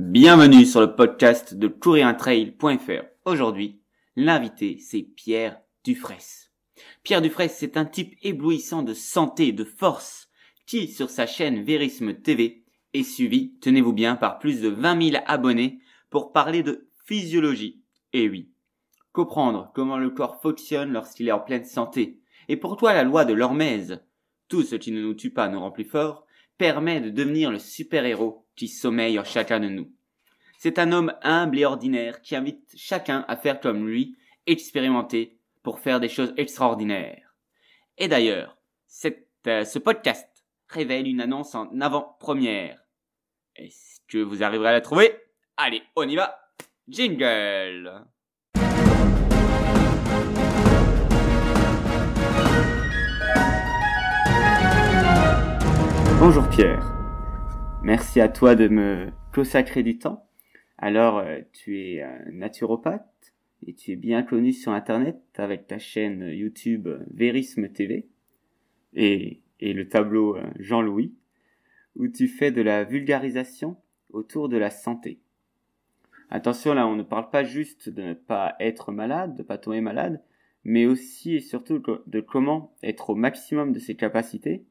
Bienvenue sur le podcast de courir Aujourd'hui, l'invité, c'est Pierre Dufraisse. Pierre Dufresne, c'est un type éblouissant de santé et de force qui, sur sa chaîne Vérisme TV, est suivi, tenez-vous bien, par plus de 20 000 abonnés pour parler de physiologie. Et oui, comprendre comment le corps fonctionne lorsqu'il est en pleine santé. Et pour toi, la loi de l'hormèse, tout ce qui ne nous tue pas nous rend plus fort, permet de devenir le super-héros qui sommeille en chacun de nous. C'est un homme humble et ordinaire qui invite chacun à faire comme lui, expérimenter, pour faire des choses extraordinaires. Et d'ailleurs, euh, ce podcast révèle une annonce en avant-première. Est-ce que vous arriverez à la trouver Allez, on y va Jingle Bonjour Pierre. Merci à toi de me consacrer du temps. Alors, euh, tu es naturopathe et tu es bien connu sur Internet avec ta chaîne YouTube euh, Vérisme TV et, et le tableau euh, Jean-Louis, où tu fais de la vulgarisation autour de la santé. Attention là, on ne parle pas juste de ne pas être malade, de ne pas tomber malade, mais aussi et surtout de comment être au maximum de ses capacités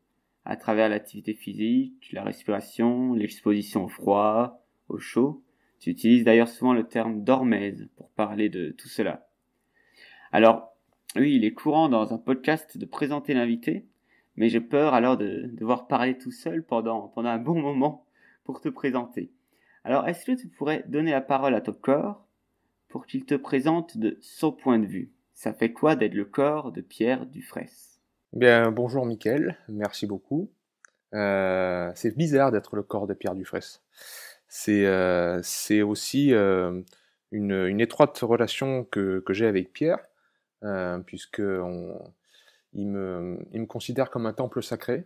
à travers l'activité physique, la respiration, l'exposition au froid, au chaud. Tu utilises d'ailleurs souvent le terme d'hormèse pour parler de tout cela. Alors, oui, il est courant dans un podcast de présenter l'invité, mais j'ai peur alors de devoir parler tout seul pendant, pendant un bon moment pour te présenter. Alors, est-ce que tu pourrais donner la parole à ton corps pour qu'il te présente de son point de vue Ça fait quoi d'être le corps de Pierre Dufresne Bien, bonjour Mickaël, merci beaucoup. Euh, c'est bizarre d'être le corps de Pierre Dufresne. C'est euh, aussi euh, une, étroite relation que, j'ai avec Pierre, puisque il, me, me considère comme un temple sacré.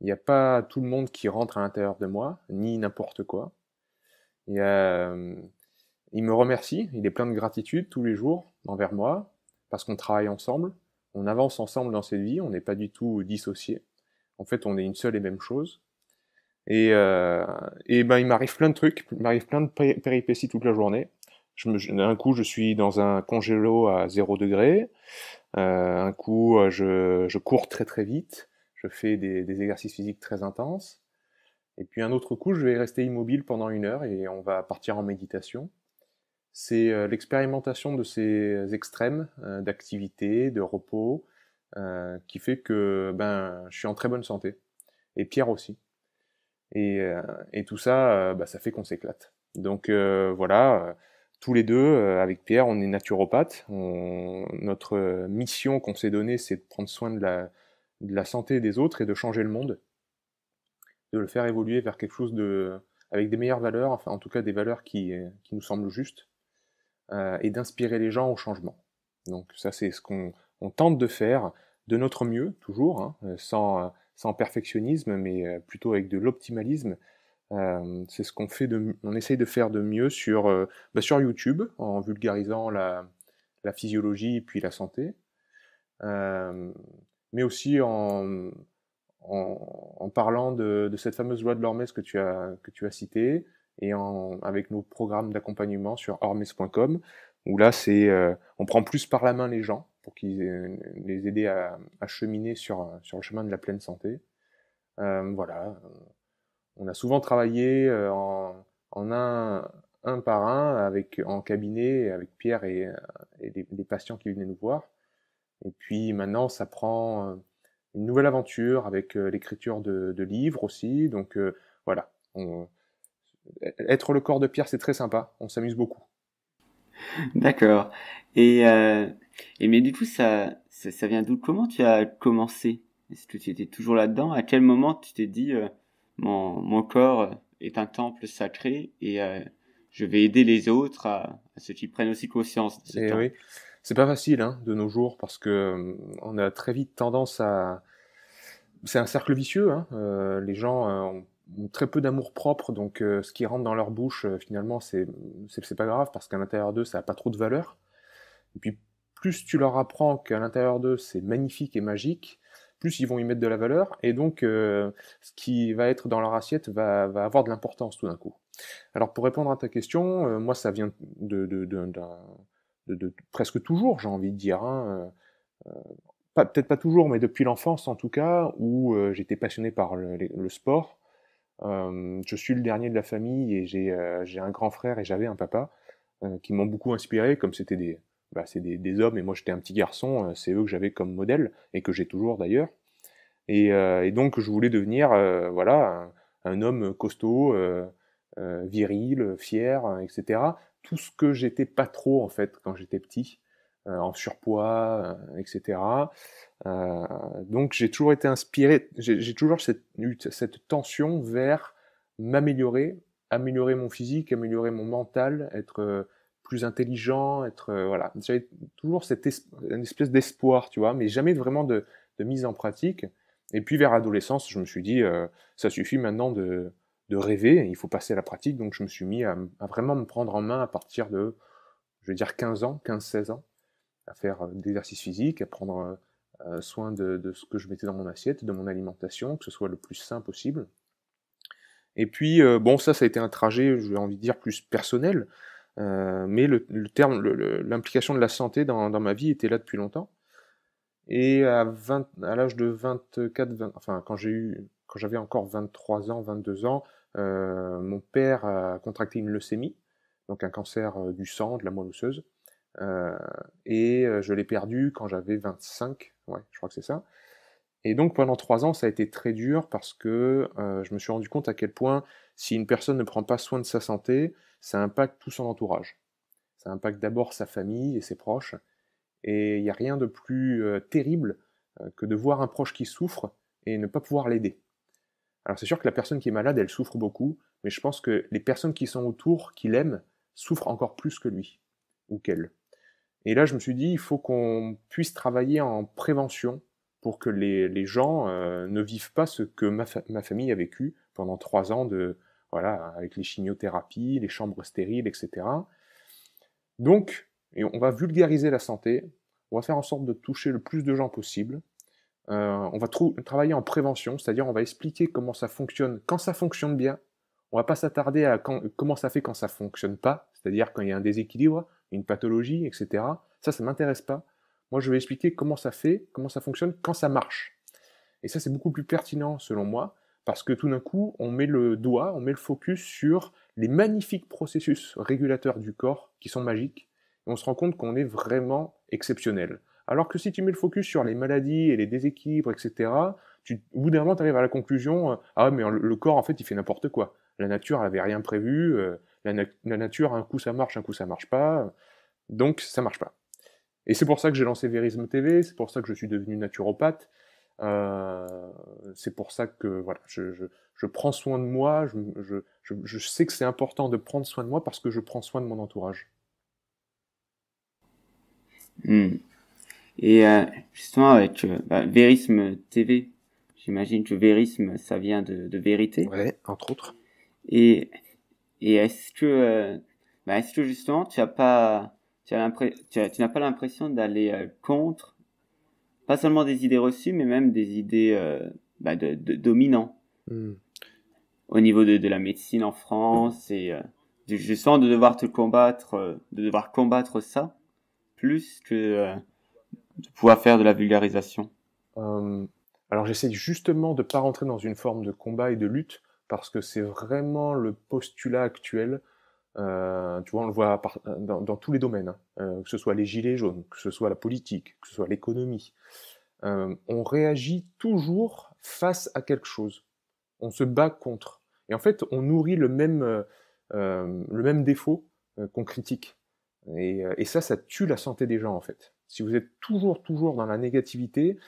Il n'y a pas tout le monde qui rentre à l'intérieur de moi, ni n'importe quoi. il me remercie, il est plein de gratitude tous les jours envers moi, parce qu'on travaille ensemble on avance ensemble dans cette vie, on n'est pas du tout dissociés. En fait, on est une seule et même chose. Et, euh, et ben, il m'arrive plein de trucs, il m'arrive plein de péripéties toute la journée. un coup, je suis dans un congélo à 0 degré. Euh, un coup, euh, je, cours très très vite. Je fais des, exercices physiques très intenses. Et puis un autre coup, je vais rester immobile pendant une heure et on va partir en méditation c'est euh, l'expérimentation de ces extrêmes euh, d'activité, de repos, euh, qui fait que ben, je suis en très bonne santé. Et Pierre aussi. Et, tout ça, bah, ça fait qu'on s'éclate. Donc voilà, tous les deux, avec Pierre, on est naturopathe. notre mission qu'on s'est donnée, c'est de prendre soin de la, la santé des autres et de changer le monde, de le faire évoluer vers quelque chose de, avec des meilleures valeurs, enfin en tout cas des valeurs qui, qui nous semblent justes. Euh, et d'inspirer les gens au changement. Donc ça, c'est ce qu'on tente de faire de notre mieux, toujours, hein, euh, euh, sans, perfectionnisme, mais plutôt avec de l'optimalisme. c'est ce qu'on fait on essaye de faire de mieux sur, bah, sur YouTube, en vulgarisant la, physiologie et puis la santé, mais aussi en, parlant de, cette fameuse loi de Lormes que tu as, que tu as citée, et en, avec nos programmes d'accompagnement sur hormes.com, où là, c'est, euh, on prend plus par la main les gens pour qu'ils les aider à, à, cheminer sur, sur le chemin de la pleine santé. Euh, voilà, on a souvent travaillé euh, en, en un, un par un avec, en cabinet avec Pierre et, euh, et des, patients qui venaient nous voir. Et puis maintenant, ça prend une nouvelle aventure avec l'écriture de, de, livres aussi. Donc voilà, on, être le corps de Pierre, c'est très sympa. On s'amuse beaucoup. D'accord. Et, euh, mais du coup, ça, ça, vient d'où Comment tu as commencé Est-ce que tu étais toujours là-dedans À quel moment tu t'es dit euh, mon, corps est un temple sacré et euh, je vais aider les autres à, ce ceux qui prennent aussi conscience de ce et eh C'est pas facile hein, de nos jours parce que on a très vite tendance à c'est un cercle vicieux. Hein, les gens ont très peu d'amour propre, donc euh, ce qui rentre dans leur bouche, euh, finalement, c'est pas grave parce qu'à l'intérieur d'eux, ça n'a pas trop de valeur. Et puis, plus tu leur apprends qu'à l'intérieur d'eux, c'est magnifique et magique, plus ils vont y mettre de la valeur, et donc euh, ce qui va être dans leur assiette va, avoir de l'importance tout d'un coup. Alors, pour répondre à ta question, moi, ça vient de, de, presque toujours, j'ai envie de dire. Hein, peut-être pas toujours, mais depuis l'enfance en tout cas, où j'étais passionné par le sport, je suis le dernier de la famille et j'ai un grand frère et j'avais un papa qui m'ont beaucoup inspiré, comme c'était bah, des, des, hommes et moi j'étais un petit garçon, c'est eux que j'avais comme modèle et que j'ai toujours d'ailleurs. Et, donc je voulais devenir voilà un, homme costaud, viril, fier, etc. Tout ce que j'étais pas trop en fait quand j'étais petit. Euh, en surpoids, euh, etc. Euh, donc j'ai toujours été inspiré, j'ai toujours cette, cette tension vers m'améliorer, améliorer mon physique, améliorer mon mental, être plus intelligent, être voilà. J'avais toujours cette une espèce d'espoir, tu vois, mais jamais vraiment de, mise en pratique. Et puis vers l'adolescence, je me suis dit, ça suffit maintenant de, rêver, il faut passer à la pratique. Donc je me suis mis à, vraiment me prendre en main à partir de, je veux dire, 15 ans, 15-16 ans à faire euh, des exercices physique, à prendre euh, euh, soin de, ce que je mettais dans mon assiette, de mon alimentation, que ce soit le plus sain possible. Et puis, bon, ça, ça a été un trajet, j'ai envie de dire, plus personnel, mais le, terme, l'implication de la santé dans, ma vie était là depuis longtemps. Et à, 20, à l'âge de 24, 20, enfin, quand j'ai eu, quand j'avais encore 23 ans, 22 ans, mon père a contracté une leucémie, donc un cancer du sang, de la moelle osseuse. Euh, et euh, je l'ai perdu quand j'avais 25, ouais, je crois que c'est ça. Et donc pendant trois ans, ça a été très dur parce que euh, je me suis rendu compte à quel point si une personne ne prend pas soin de sa santé, ça impacte tout son entourage. Ça impacte d'abord sa famille et ses proches. Et il n'y a rien de plus terrible que de voir un proche qui souffre et ne pas pouvoir l'aider. Alors c'est sûr que la personne qui est malade, elle souffre beaucoup, mais je pense que les personnes qui sont autour, qui l'aiment, souffrent encore plus que lui ou qu'elle. Et là, je me suis dit, il faut qu'on puisse travailler en prévention pour que les, gens euh, ne vivent pas ce que ma, ma famille a vécu pendant trois ans de, voilà, avec les chimiothérapies, les chambres stériles, etc. Donc, on va vulgariser la santé, on va faire en sorte de toucher le plus de gens possible, euh, on va travailler en prévention, c'est-à-dire on va expliquer comment ça fonctionne quand ça fonctionne bien, on va pas s'attarder à comment ça fait quand ça fonctionne pas, c'est-à-dire quand il y a un déséquilibre, une pathologie, etc. Ça, ça ne m'intéresse pas. Moi, je vais expliquer comment ça fait, comment ça fonctionne, quand ça marche. Et ça, c'est beaucoup plus pertinent selon moi, parce que tout d'un coup, on met le doigt, on met le focus sur les magnifiques processus régulateurs du corps qui sont magiques, et on se rend compte qu'on est vraiment exceptionnel. Alors que si tu mets le focus sur les maladies et les déséquilibres, etc., tu, au bout d'un moment, tu arrives à la conclusion, euh, ah mais le, corps, en fait, il fait n'importe quoi. La nature, elle avait rien prévu, euh, la, nature, un coup ça marche, un coup ça marche pas, donc ça marche pas. Et c'est pour ça que j'ai lancé Vérisme TV, c'est pour ça que je suis devenu naturopathe, euh, c'est pour ça que voilà, je, prends soin de moi, je, sais que c'est important de prendre soin de moi parce que je prends soin de mon entourage. Hmm. Et euh, justement, avec bah, Vérisme TV, j'imagine que Vérisme, ça vient de, vérité. entre autres. Et et est-ce que, euh, bah, est-ce que justement, tu pas, tu as tu, tu n'as pas l'impression d'aller euh, contre, pas seulement des idées reçues, mais même des idées dominantes, euh, bah de, de hmm. au niveau de, de, la médecine en France et du justement de devoir te combattre, de devoir combattre ça plus que de pouvoir faire de la vulgarisation. Hum, alors j'essaie justement de pas rentrer dans une forme de combat et de lutte parce que c'est vraiment le postulat actuel. Euh, tu vois, on le voit dans, tous les domaines, hein. euh, que ce soit les gilets jaunes, que ce soit la politique, que ce soit l'économie. Euh, on réagit toujours face à quelque chose. On se bat contre. Et en fait, on nourrit le même, le même défaut qu'on critique. Et, et, ça, ça tue la santé des gens, en fait. Si vous êtes toujours, toujours dans la négativité,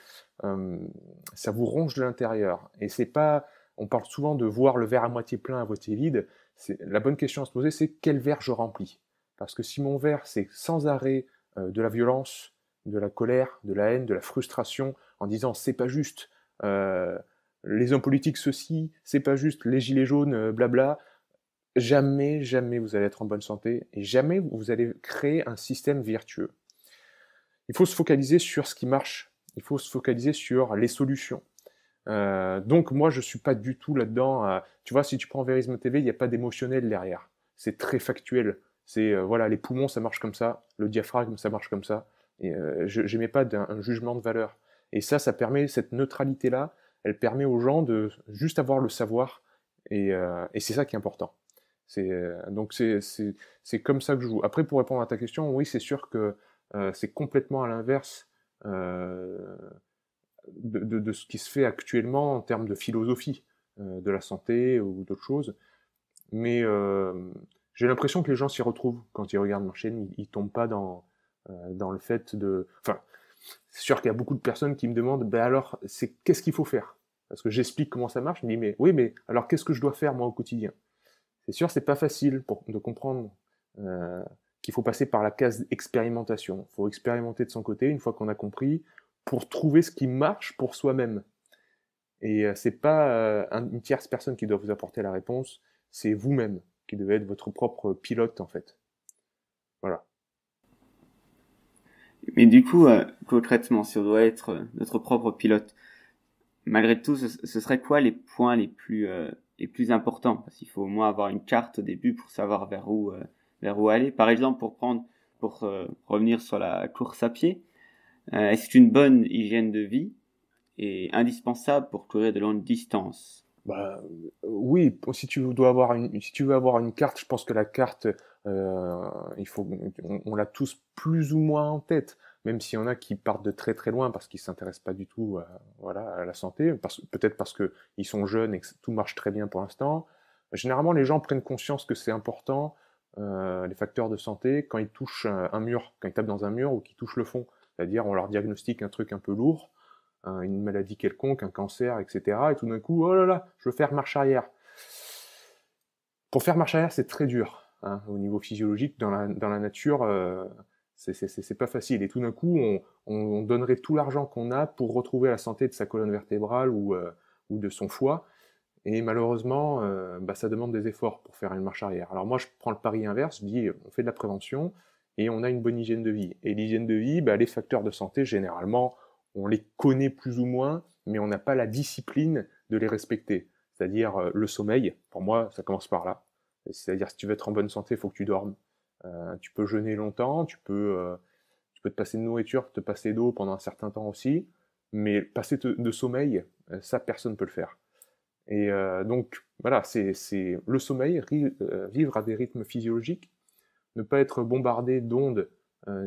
ça vous ronge de l'intérieur. Et c'est pas, on parle souvent de voir le verre à moitié plein, à moitié vide. La bonne question à se poser, c'est quel verre je remplis Parce que si mon verre, c'est sans arrêt euh, de la violence, de la colère, de la haine, de la frustration, en disant c'est pas juste, euh, les hommes politiques ceci, c'est pas juste, les gilets jaunes, euh, blabla, jamais, jamais vous allez être en bonne santé et jamais vous allez créer un système vertueux. Il faut se focaliser sur ce qui marche, il faut se focaliser sur les solutions. Euh, donc moi, je suis pas du tout là-dedans. Euh, tu vois, si tu prends Verisme TV, il n'y a pas d'émotionnel derrière. C'est très factuel. C'est euh, voilà, les poumons, ça marche comme ça, le diaphragme, ça marche comme ça. Et je n'aimais pas un jugement de valeur. Et ça, ça permet cette neutralité-là. Elle permet aux gens de juste avoir le savoir. Et, c'est ça qui est important. C'est donc c'est comme ça que je joue. Après, pour répondre à ta question, oui, c'est sûr que c'est complètement à l'inverse. Euh, de, ce qui se fait actuellement en termes de philosophie euh, de la santé ou d'autres choses. Mais euh, j'ai l'impression que les gens s'y retrouvent quand ils regardent ma chaîne. Ils, tombent pas dans, euh, dans le fait de. Enfin, c'est sûr qu'il y a beaucoup de personnes qui me demandent ben alors, c'est qu'est-ce qu'il faut faire Parce que j'explique comment ça marche. mais oui, mais alors qu'est-ce que je dois faire moi au quotidien C'est sûr, c'est pas facile de comprendre. qu'il faut passer par la case expérimentation. Il faut expérimenter de son côté. Une fois qu'on a compris, pour trouver ce qui marche pour soi-même. Et ce euh, c'est pas euh, une tierce personne qui doit vous apporter la réponse, c'est vous-même qui devez être votre propre pilote en fait. Voilà. Mais du coup, euh, concrètement, si on doit être notre propre pilote, malgré tout, ce, serait quoi les points les plus plus importants Parce qu'il faut au moins avoir une carte au début pour savoir vers où vers où aller. Par exemple, pour prendre pour revenir sur la course à pied, euh, Est-ce une bonne hygiène de vie et indispensable pour courir de longues distances bah, euh, oui, si tu dois avoir une, si tu veux avoir une carte, je pense que la carte, euh, il faut, on, l'a tous plus ou moins en tête, même s'il y en a qui partent de très très loin parce qu'ils s'intéressent pas du tout, à, voilà, à la santé, peut-être parce que ils sont jeunes et que tout marche très bien pour l'instant. Généralement, les gens prennent conscience que c'est important les facteurs de santé quand ils touchent un mur, quand ils tapent dans un mur ou qu'ils touchent le fond. C'est-à-dire, on leur diagnostique un truc un peu lourd, hein, une maladie quelconque, un cancer, etc. Et tout d'un coup, oh là là, je veux faire marche arrière. Pour faire marche arrière, c'est très dur. Hein, au niveau physiologique, dans la, nature, euh, c'est pas facile. Et tout d'un coup, on, donnerait tout l'argent qu'on a pour retrouver la santé de sa colonne vertébrale ou, euh, de son foie. Et malheureusement, euh, bah, ça demande des efforts pour faire une marche arrière. Alors moi, je prends le pari inverse, je dis, on fait de la prévention, et on a une bonne hygiène de vie. Et l'hygiène de vie, bah, les facteurs de santé, généralement, on les connaît plus ou moins, mais on n'a pas la discipline de les respecter. C'est-à-dire euh, le sommeil, pour moi, ça commence par là. C'est-à-dire si tu veux être en bonne santé, il faut que tu dormes. Euh, tu peux jeûner longtemps, tu peux, euh, tu peux te passer de nourriture, te passer d'eau pendant un certain temps aussi, mais passer de sommeil, ça, personne ne peut le faire. Et donc, voilà, c'est le sommeil, vivre à des rythmes physiologiques, ne pas être bombardé d'ondes euh,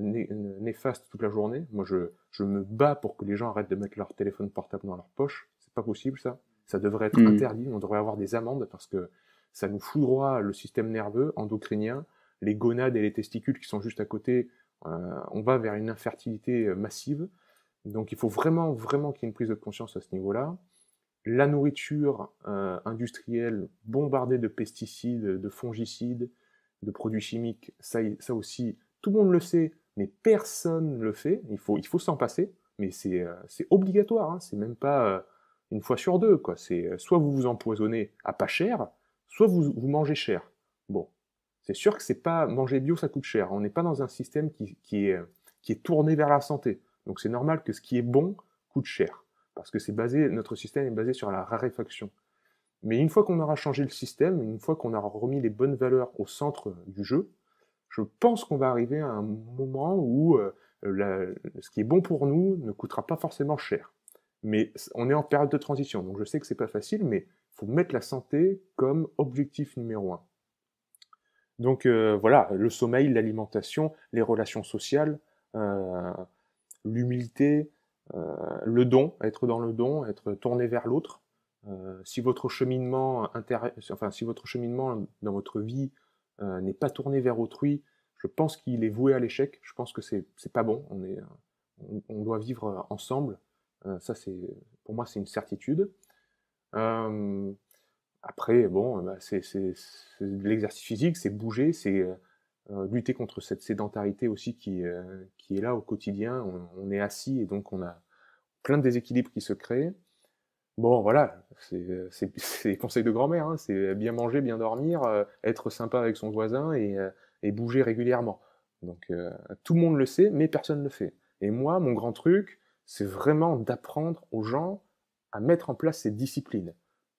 néfastes toute la journée. Moi, je, je, me bats pour que les gens arrêtent de mettre leur téléphone portable dans leur poche. C'est pas possible, ça. Ça devrait être mm. interdit. On devrait avoir des amendes parce que ça nous foudroie le système nerveux, endocrinien, les gonades et les testicules qui sont juste à côté. Euh, on va vers une infertilité euh, massive. Donc il faut vraiment, vraiment qu'il y ait une prise de conscience à ce niveau-là. La nourriture industrielle bombardée de pesticides, de fongicides, de produits chimiques, ça, ça aussi, tout le monde le sait, mais personne ne le fait. Il faut, il faut s'en passer, mais c'est euh, obligatoire. Hein. C'est même pas euh, une fois sur deux. quoi. C'est euh, soit vous vous empoisonnez à pas cher, soit vous, vous mangez cher. Bon, c'est sûr que c'est pas manger bio, ça coûte cher. On n'est pas dans un système qui, est, qui est tourné vers la santé. Donc c'est normal que ce qui est bon coûte cher, parce que c'est basé, notre système est basé sur la raréfaction. Mais une fois qu'on aura changé le système, une fois qu'on aura remis les bonnes valeurs au centre du jeu, je pense qu'on va arriver à un moment où euh, ce qui est bon pour nous ne coûtera pas forcément cher. Mais on est en période de transition, donc je sais que c'est pas facile, mais faut mettre la santé comme objectif numéro un. Donc euh, voilà, le sommeil, l'alimentation, les relations sociales, euh, l'humilité, le don, être dans le don, être tourné vers l'autre, euh, si votre cheminement enfin si votre cheminement dans votre vie euh, n'est pas tourné vers autrui, je pense qu'il est voué à l'échec. Je pense que c'est c'est pas bon. On est on, doit vivre ensemble. Euh, ça c'est pour moi c'est une certitude. après bon bah, c'est l'exercice physique, c'est bouger, c'est lutter contre cette sédentarité aussi qui qui est là au quotidien. on, est assis et donc on a plein de déséquilibres qui se créent. Bon, voilà, c'est euh, conseils de grand-mère, hein, c'est euh, bien manger, bien dormir, euh, être sympa avec son voisin et, bouger régulièrement. Donc tout le monde le sait, mais personne ne le fait. Et moi, mon grand truc, c'est vraiment d'apprendre aux gens à mettre en place ces disciplines.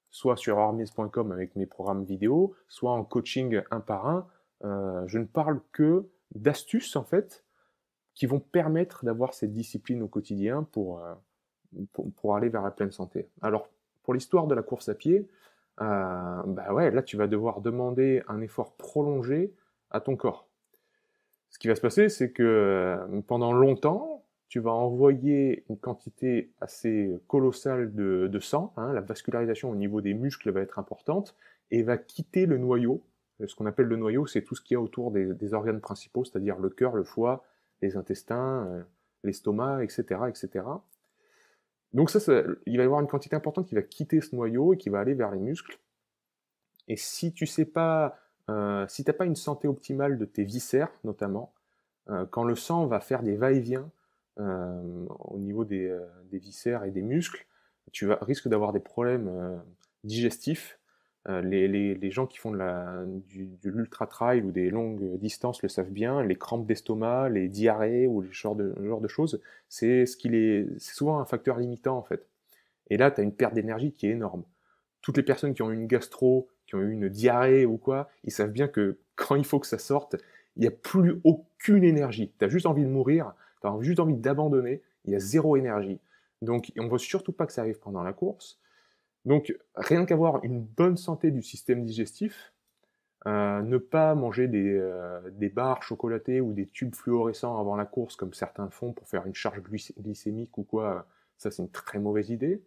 Soit sur hormis.com avec mes programmes vidéo, soit en coaching un par un. je ne parle que d'astuces, en fait, qui vont permettre d'avoir cette discipline au quotidien pour, pour, aller vers la pleine santé. Alors, pour l'histoire de la course à pied, euh, bah ouais, là, tu vas devoir demander un effort prolongé à ton corps. Ce qui va se passer, c'est que euh, pendant longtemps, tu vas envoyer une quantité assez colossale de, sang. Hein, la vascularisation au niveau des muscles va être importante et va quitter le noyau. Euh, ce qu'on appelle le noyau, c'est tout ce qu'il y a autour des, des organes principaux, c'est-à-dire le cœur, le foie, les intestins, l'estomac, etc., etc. Donc ça, il va y avoir une quantité importante qui va quitter ce noyau et qui va aller vers les muscles. Et si tu sais pas, euh, si t'as pas une santé optimale de tes viscères notamment, euh, quand le sang va faire des va-et-vient euh, au niveau des, viscères et des muscles, tu risques d'avoir des problèmes digestifs euh, les, gens qui font de, l'ultra-trail ou des longues distances le savent bien, les crampes d'estomac, les diarrhées ou les genre de, choses, c'est ce qui les, c'est souvent un facteur limitant en fait. Et là, tu as une perte d'énergie qui est énorme. Toutes les personnes qui ont eu une gastro, qui ont eu une diarrhée ou quoi, ils savent bien que quand il faut que ça sorte, il n'y a plus aucune énergie. Tu as juste envie de mourir, tu as juste envie d'abandonner, il y a zéro énergie. Donc on ne veut surtout pas que ça arrive pendant la course. Donc rien qu'avoir une bonne santé du système digestif, euh, ne pas manger euh, des, barres chocolatées ou des tubes fluorescents avant la course comme certains font pour faire une charge glycémique ou quoi, ça c'est une très mauvaise idée.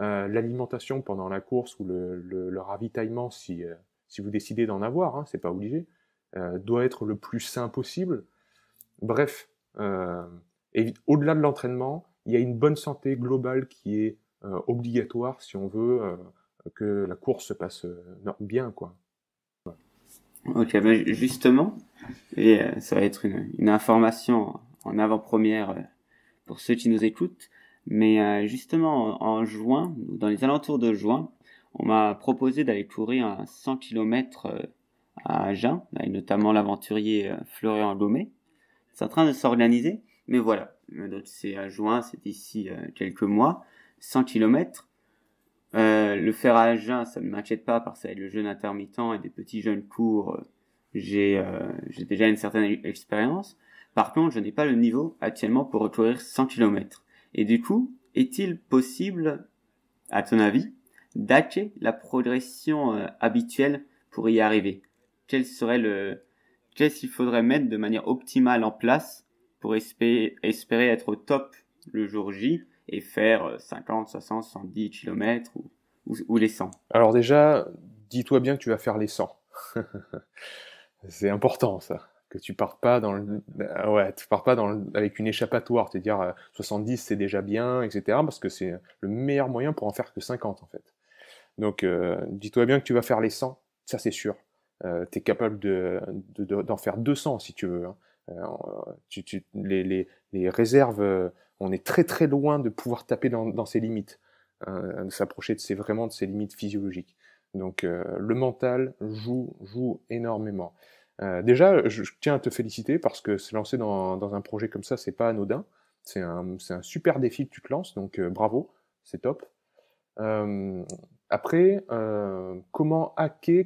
Euh, l'alimentation pendant la course ou le, ravitaillement, si, si, vous décidez d'en avoir, hein, c'est pas obligé, doit être le plus sain possible. Bref, au-delà de l'entraînement, il y a une bonne santé globale qui est euh, obligatoire si on veut euh, que la course se passe euh, bien, quoi. Ok, bah, justement, et ça va être une, information en avant-première pour ceux qui nous écoutent. Mais justement, en juin, dans les alentours de juin, on m'a proposé d'aller courir un 100 km à Agen, et notamment l'aventurier Florian Gomet. C'est en train de s'organiser, mais voilà. c'est à juin, c'est d'ici quelques mois. 100 km. Euh, le fer à jeun, ça ne m'inquiète pas parce que le jeûne intermittent et des petits jeûnes courts, j'ai euh, déjà une certaine expérience. Par contre, je n'ai pas le niveau actuellement pour recourir 100 km. Et du coup, est-il possible, à ton avis, d'acheter la progression euh, habituelle pour y arriver Quel serait le qu'est-ce qu'il faudrait mettre de manière optimale en place pour espérer être au top le jour J et faire 50, 60, 70 km ou, les 100 Alors déjà, dis-toi bien que tu vas faire les 100. c'est important ça, que tu partes pas dans le, euh, ouais, tu pars pas dans avec une échappatoire, te dire 70 c'est déjà bien, etc. Parce que c'est le meilleur moyen pour en faire que 50 en fait. Donc euh, dis-toi bien que tu vas faire les 100, ça c'est sûr. Euh, tu es capable de, d'en faire 200 si tu veux. Hein. Tu, les, les, les, réserves on est très très loin de pouvoir taper dans, ses limites, euh, de s'approcher de ses, vraiment de ses limites physiologiques. Donc euh, le mental joue, joue énormément. Euh, déjà, je, tiens à te féliciter parce que se lancer dans, dans un projet comme ça, c'est pas anodin. C'est un, un, super défi que tu te lances, donc bravo, c'est top. après, comment hacker,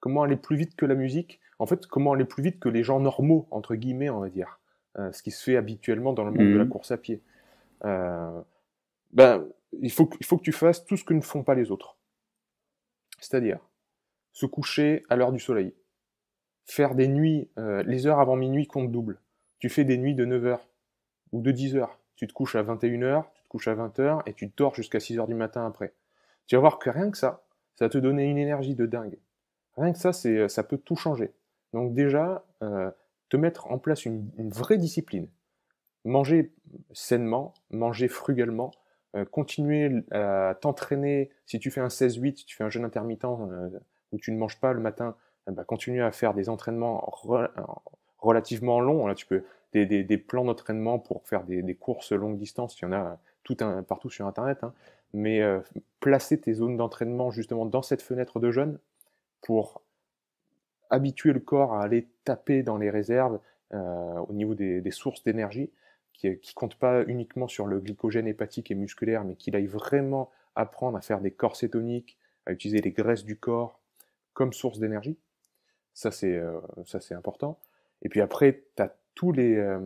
comment aller plus vite que la musique En fait, comment aller plus vite que les gens normaux, entre guillemets, on va dire euh, ce qui se fait habituellement dans le monde de la mhm. course à pied. Euh, ben, il faut, il faut que tu fasses tout ce que ne font pas les autres. C'est-à-dire se coucher à l'heure du soleil, faire des nuits, euh, les heures avant minuit comptent double. Tu fais des nuits de 9 h ou de 10 h Tu te couches à 21 h tu te couches à 20 h et tu dors jusqu'à 6 h du matin après. Tu vas voir que rien que ça, ça te donner une énergie de dingue. Rien que ça, c'est, ça peut tout changer. Donc déjà, te mettre en place une, vraie discipline. Manger sainement, manger frugalement, euh, continuer à t'entraîner. Si tu fais un 16-8, si tu fais un jeûne intermittent euh, où tu ne manges pas le matin, eh ben, continue à faire des entraînements relativement longs. Là, tu peux des, plans d'entraînement pour faire des, courses longue distance. Il y en a tout un, partout sur Internet. Hein. Mais euh, placer tes zones d'entraînement justement dans cette fenêtre de jeûne pour habituer le corps à aller taper dans les réserves euh, au niveau des, des sources d'énergie, qui qui compte pas uniquement sur le glycogène hépatique et musculaire, mais qu'il aille vraiment apprendre à faire des corps cétoniques, à utiliser les graisses du corps comme source d'énergie. Ça, c'est euh, important. Et puis après, tu as tous les, euh,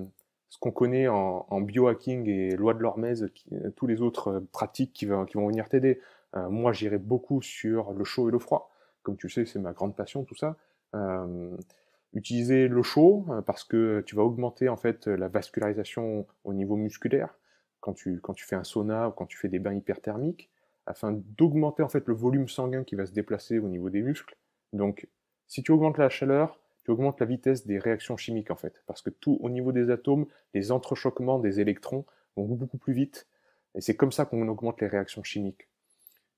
ce qu'on connaît en, en, biohacking et loi de qui euh, tous les autres euh, pratiques qui, vont qui vont venir t'aider. moi, j'irai beaucoup sur le chaud et le froid. Comme tu le sais, c'est ma grande passion, tout ça. Euh, utiliser l'eau chaude euh, parce que tu vas augmenter en fait la vascularisation au niveau musculaire quand tu, quand tu fais un sauna ou quand tu fais des bains hyperthermiques afin d'augmenter en fait le volume sanguin qui va se déplacer au niveau des muscles. Donc si tu augmentes la chaleur, tu augmentes la vitesse des réactions chimiques en fait parce que tout au niveau des atomes, les entrechoquements des électrons vont beaucoup plus vite et c'est comme ça qu'on augmente les réactions chimiques.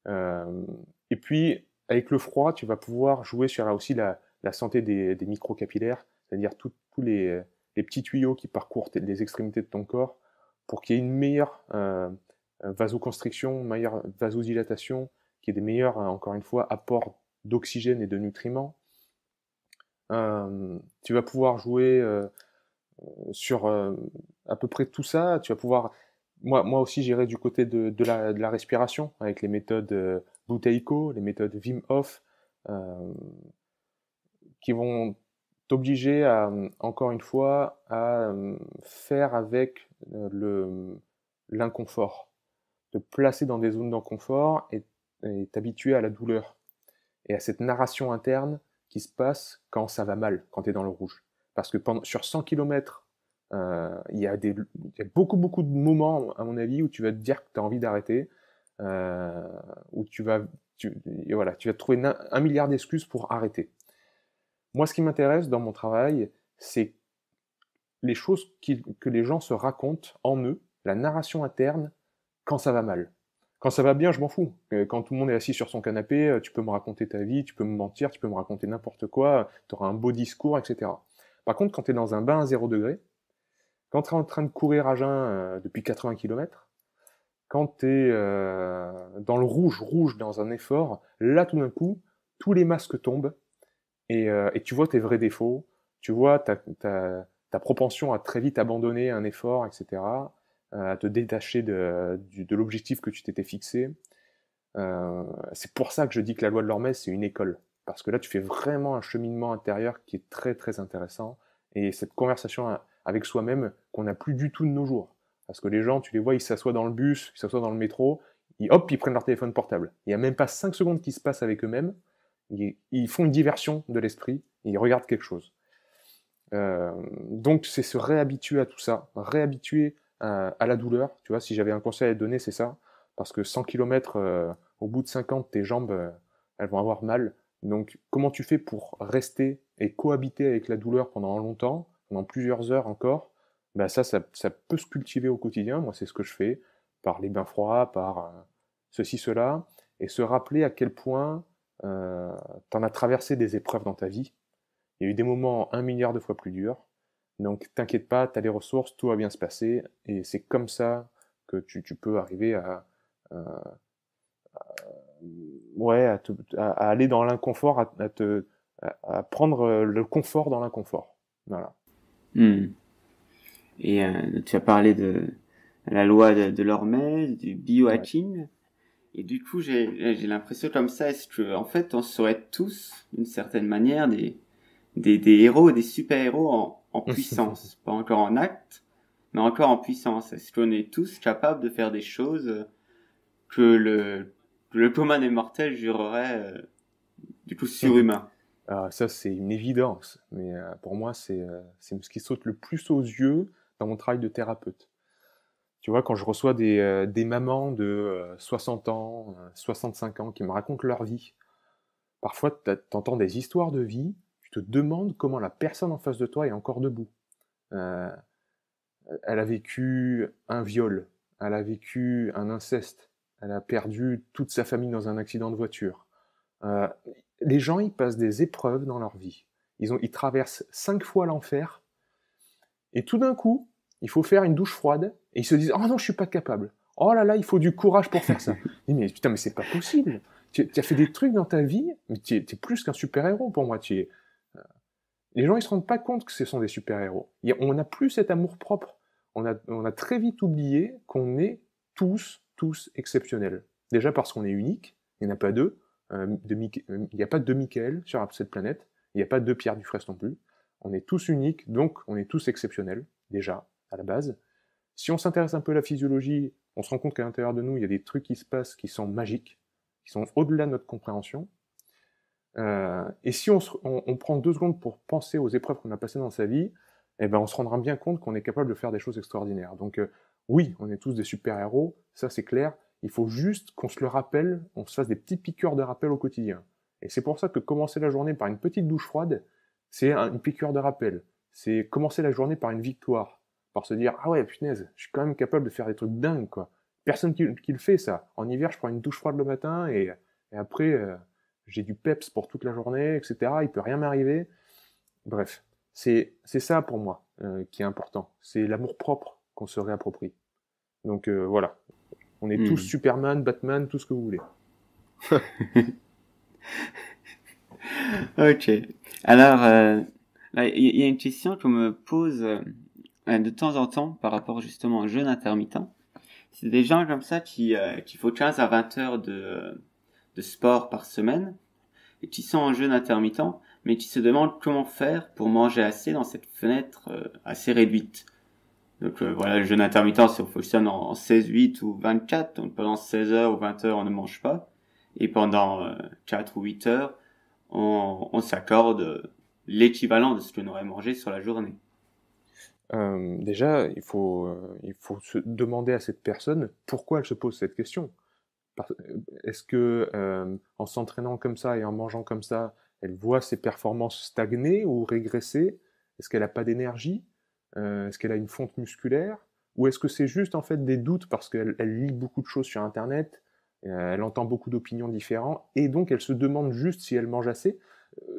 Euh, et puis avec le froid, tu vas pouvoir jouer sur là aussi la, la santé des, microcapillaires, c'est-à-dire tous les, petits tuyaux qui parcourent les extrémités de ton corps, pour qu'il y ait une meilleure euh, vasoconstriction, une meilleure vasodilatation, qu'il y ait des meilleurs, hein, encore une fois, apports d'oxygène et de nutriments. Euh, tu vas pouvoir jouer euh, sur à peu près tout ça. Tu vas pouvoir. Moi, aussi, j'irai du côté de, la, respiration avec les méthodes Buteyko, les méthodes Vim-Off, qui vont t'obliger encore une fois, à euh, faire avec euh, l'inconfort, te placer dans des zones d'inconfort et, t'habituer à la douleur et à cette narration interne qui se passe quand ça va mal, quand tu es dans le rouge. Parce que sur 100 km, euh, il y, a beaucoup, beaucoup de moments, à mon avis, où tu vas te dire que tu as envie d'arrêter, où tu vas, voilà, tu vas trouver un milliard d'excuses pour arrêter. Moi, ce qui m'intéresse dans mon travail, c'est les choses que les gens se racontent en eux, la narration interne, quand ça va mal. Quand ça va bien, je m'en fous. Euh, quand tout le monde est assis sur son canapé, euh, tu peux me raconter ta vie, tu peux me mentir, tu peux me raconter n'importe quoi, euh, tu auras un beau discours, etc. Par contre, quand tu es dans un bain à 0 degré, quand tu es en train de courir à jeun depuis 80 km, quand tu es dans le rouge, rouge, dans un effort, là tout d'un coup, tous les masques tombent, euh, et, tu vois tes vrais défauts, tu vois ta, propension à très vite abandonner un effort, etc., euh, à te détacher de, l'objectif que tu t'étais fixé. Euh, c'est pour ça que je dis que la loi de l'Hormès, c'est une école. Parce que là, tu fais vraiment un cheminement intérieur qui est très, très intéressant. Et cette conversation avec soi-même qu'on n'a plus du tout de nos jours. Parce que les gens, tu les vois, ils s'assoient dans le bus, ils s'assoient dans le métro, ils, hop, ils prennent leur téléphone portable. Il n'y a même pas cinq secondes qui se passent avec eux-mêmes. Ils, font une diversion de l'esprit, ils regardent quelque chose. Euh, donc c'est se réhabituer à tout ça, réhabituer à, la douleur. Tu vois, si j'avais un conseil à donner, c'est ça. Parce que 100 km, euh, au bout de 50, tes jambes, euh, elles vont avoir mal. Donc comment tu fais pour rester et cohabiter avec la douleur pendant longtemps, pendant plusieurs heures encore ben ça, ça, peut se cultiver au quotidien. Moi, c'est ce que je fais par les bains froids, par ceci, cela, et se rappeler à quel point euh, t'en as traversé des épreuves dans ta vie. Il y a eu des moments un milliard de fois plus durs. Donc t'inquiète pas, tu as les ressources, tout va bien se passer. Et c'est comme ça que tu, peux arriver à, euh, ouais, à, aller dans l'inconfort, à, te, à prendre euh, le confort dans l'inconfort. Voilà. Hmm. Et tu as parlé de la loi de, de du biohacking. Et du coup, j'ai l'impression comme ça, est-ce que, en fait, on serait tous, d'une certaine manière, des, des, héros, des super-héros en, puissance. Pas encore en acte, mais encore en puissance. Est-ce qu'on est tous capables de faire des choses euh, que le, le commun des mortels jurerait, euh, du coup, surhumain ah, ça, c'est une évidence. Mais euh, pour moi, c'est ce qui saute le plus aux yeux dans mon travail de thérapeute. Tu vois, quand je reçois des, euh, mamans de 60 euh, ans, 65 euh, ans qui me racontent leur vie, parfois tu t'entends des histoires de vie, tu te demandes comment la personne en face de toi est encore debout. elle a vécu un viol, elle a vécu un inceste, elle a perdu toute sa famille dans un accident de voiture. les gens, ils passent des épreuves dans leur vie. Ils, ont, ils traversent cinq fois l'enfer. Et tout d'un coup, il faut faire une douche froide et ils se disent, oh non, je suis pas capable. Oh là là, il faut du courage pour faire ça. mais, putain, mais c'est pas possible. Tu, as fait des trucs dans ta vie, mais tu es, plus qu'un super-héros pour moi. Tu es... Euh, les gens, ils se rendent pas compte que ce sont des super-héros. On n'a plus cet amour-propre. On a, on a très vite oublié qu'on est tous, tous exceptionnels. Déjà parce qu'on est unique, il n'y en a pas deux. Euh, euh, il n'y a pas deux Michael sur cette planète. Il n'y a pas deux Pierre Dufresne non plus. On est tous uniques, donc on est tous exceptionnels, déjà, à la base. Si on s'intéresse un peu à la physiologie, on se rend compte qu'à l'intérieur de nous, il y a des trucs qui se passent qui sont magiques, qui sont au-delà de notre compréhension. Euh, et si on, prend deux secondes pour penser aux épreuves qu'on a passées dans sa vie, eh ben on se rendra bien compte qu'on est capable de faire des choses extraordinaires. Donc euh, oui, on est tous des super-héros, ça c'est clair. Il faut juste qu'on se le rappelle, on se fasse des petits piqueurs de rappel au quotidien. Et c'est pour ça que commencer la journée par une petite douche froide, c'est une piqueur de rappel. C'est commencer la journée par une victoire par se dire ah ouais punaise, je suis quand même capable de faire des trucs dingues quoi. Personne qui, le fait ça. En hiver, je prends une douche froide le matin et, après euh, j'ai du peps pour toute la journée, etc. Il peut rien m'arriver. Bref, c'est ça pour moi euh, qui est important. C'est l'amour propre qu'on se réapproprie. Donc euh, voilà, on est tous hmm. Superman, Batman, tout ce que vous voulez. ok. Alors, il y, y a une question qu'on me pose euh, de temps en temps par rapport justement au jeûne intermittent. C'est des gens comme ça qui, euh, qui font 15 à 20 heures de, de sport par semaine et qui sont en jeûne intermittent, mais qui se demandent comment faire pour manger assez dans cette fenêtre euh, assez réduite. Donc voilà, le jeûne intermittent, si on fonctionne en, en 16-8 ou 24, donc pendant 16 heures ou 20 heures, on ne mange pas, et pendant 4 ou 8 heures, on, on s'accorde l'équivalent de ce qu'on aurait mangé sur la journée. Euh, déjà, euh, il faut, se demander à cette personne pourquoi elle se pose cette question. Euh, est-ce que en s'entraînant comme ça et en mangeant comme ça, elle voit ses performances stagner ou régresser Est-ce qu'elle n'a pas d'énergie Est-ce qu'elle a une fonte musculaire Ou est-ce que c'est juste en fait des doutes parce qu'elle lit beaucoup de choses sur Internet, elle entend beaucoup d'opinions différentes et donc elle se demande juste si elle mange assez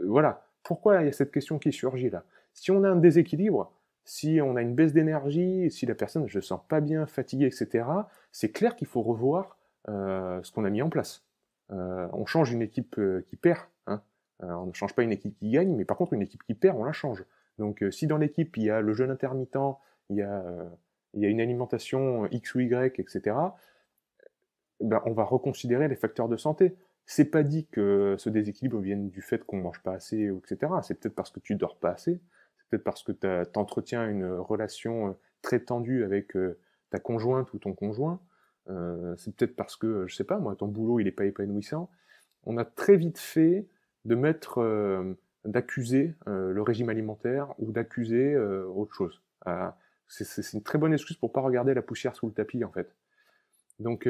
Voilà. Pourquoi il y a cette question qui surgit là Si on a un déséquilibre, si on a une baisse d'énergie, si la personne ne se sent pas bien, fatiguée, etc., c'est clair qu'il faut revoir euh, ce qu'on a mis en place. Euh, on change une équipe euh, qui perd, hein. on ne change pas une équipe qui gagne, mais par contre une équipe qui perd, on la change. Donc si dans l'équipe il y a le jeûne intermittent, il y a, une alimentation X ou Y, etc., eh ben, on va reconsidérer les facteurs de santé. C'est pas dit que ce déséquilibre vienne du fait qu'on mange pas assez, etc. C'est peut-être parce que tu dors pas assez, peut-être parce que tu entretiens une relation euh, très tendue avec euh, ta conjointe ou ton conjoint, euh, c'est peut-être parce que, je sais pas moi, ton boulot il n'est pas épanouissant, on a très vite fait de mettre, d'accuser le régime alimentaire ou d'accuser autre chose. Ah, c'est une très bonne excuse pour pas regarder la poussière sous le tapis en fait. Donc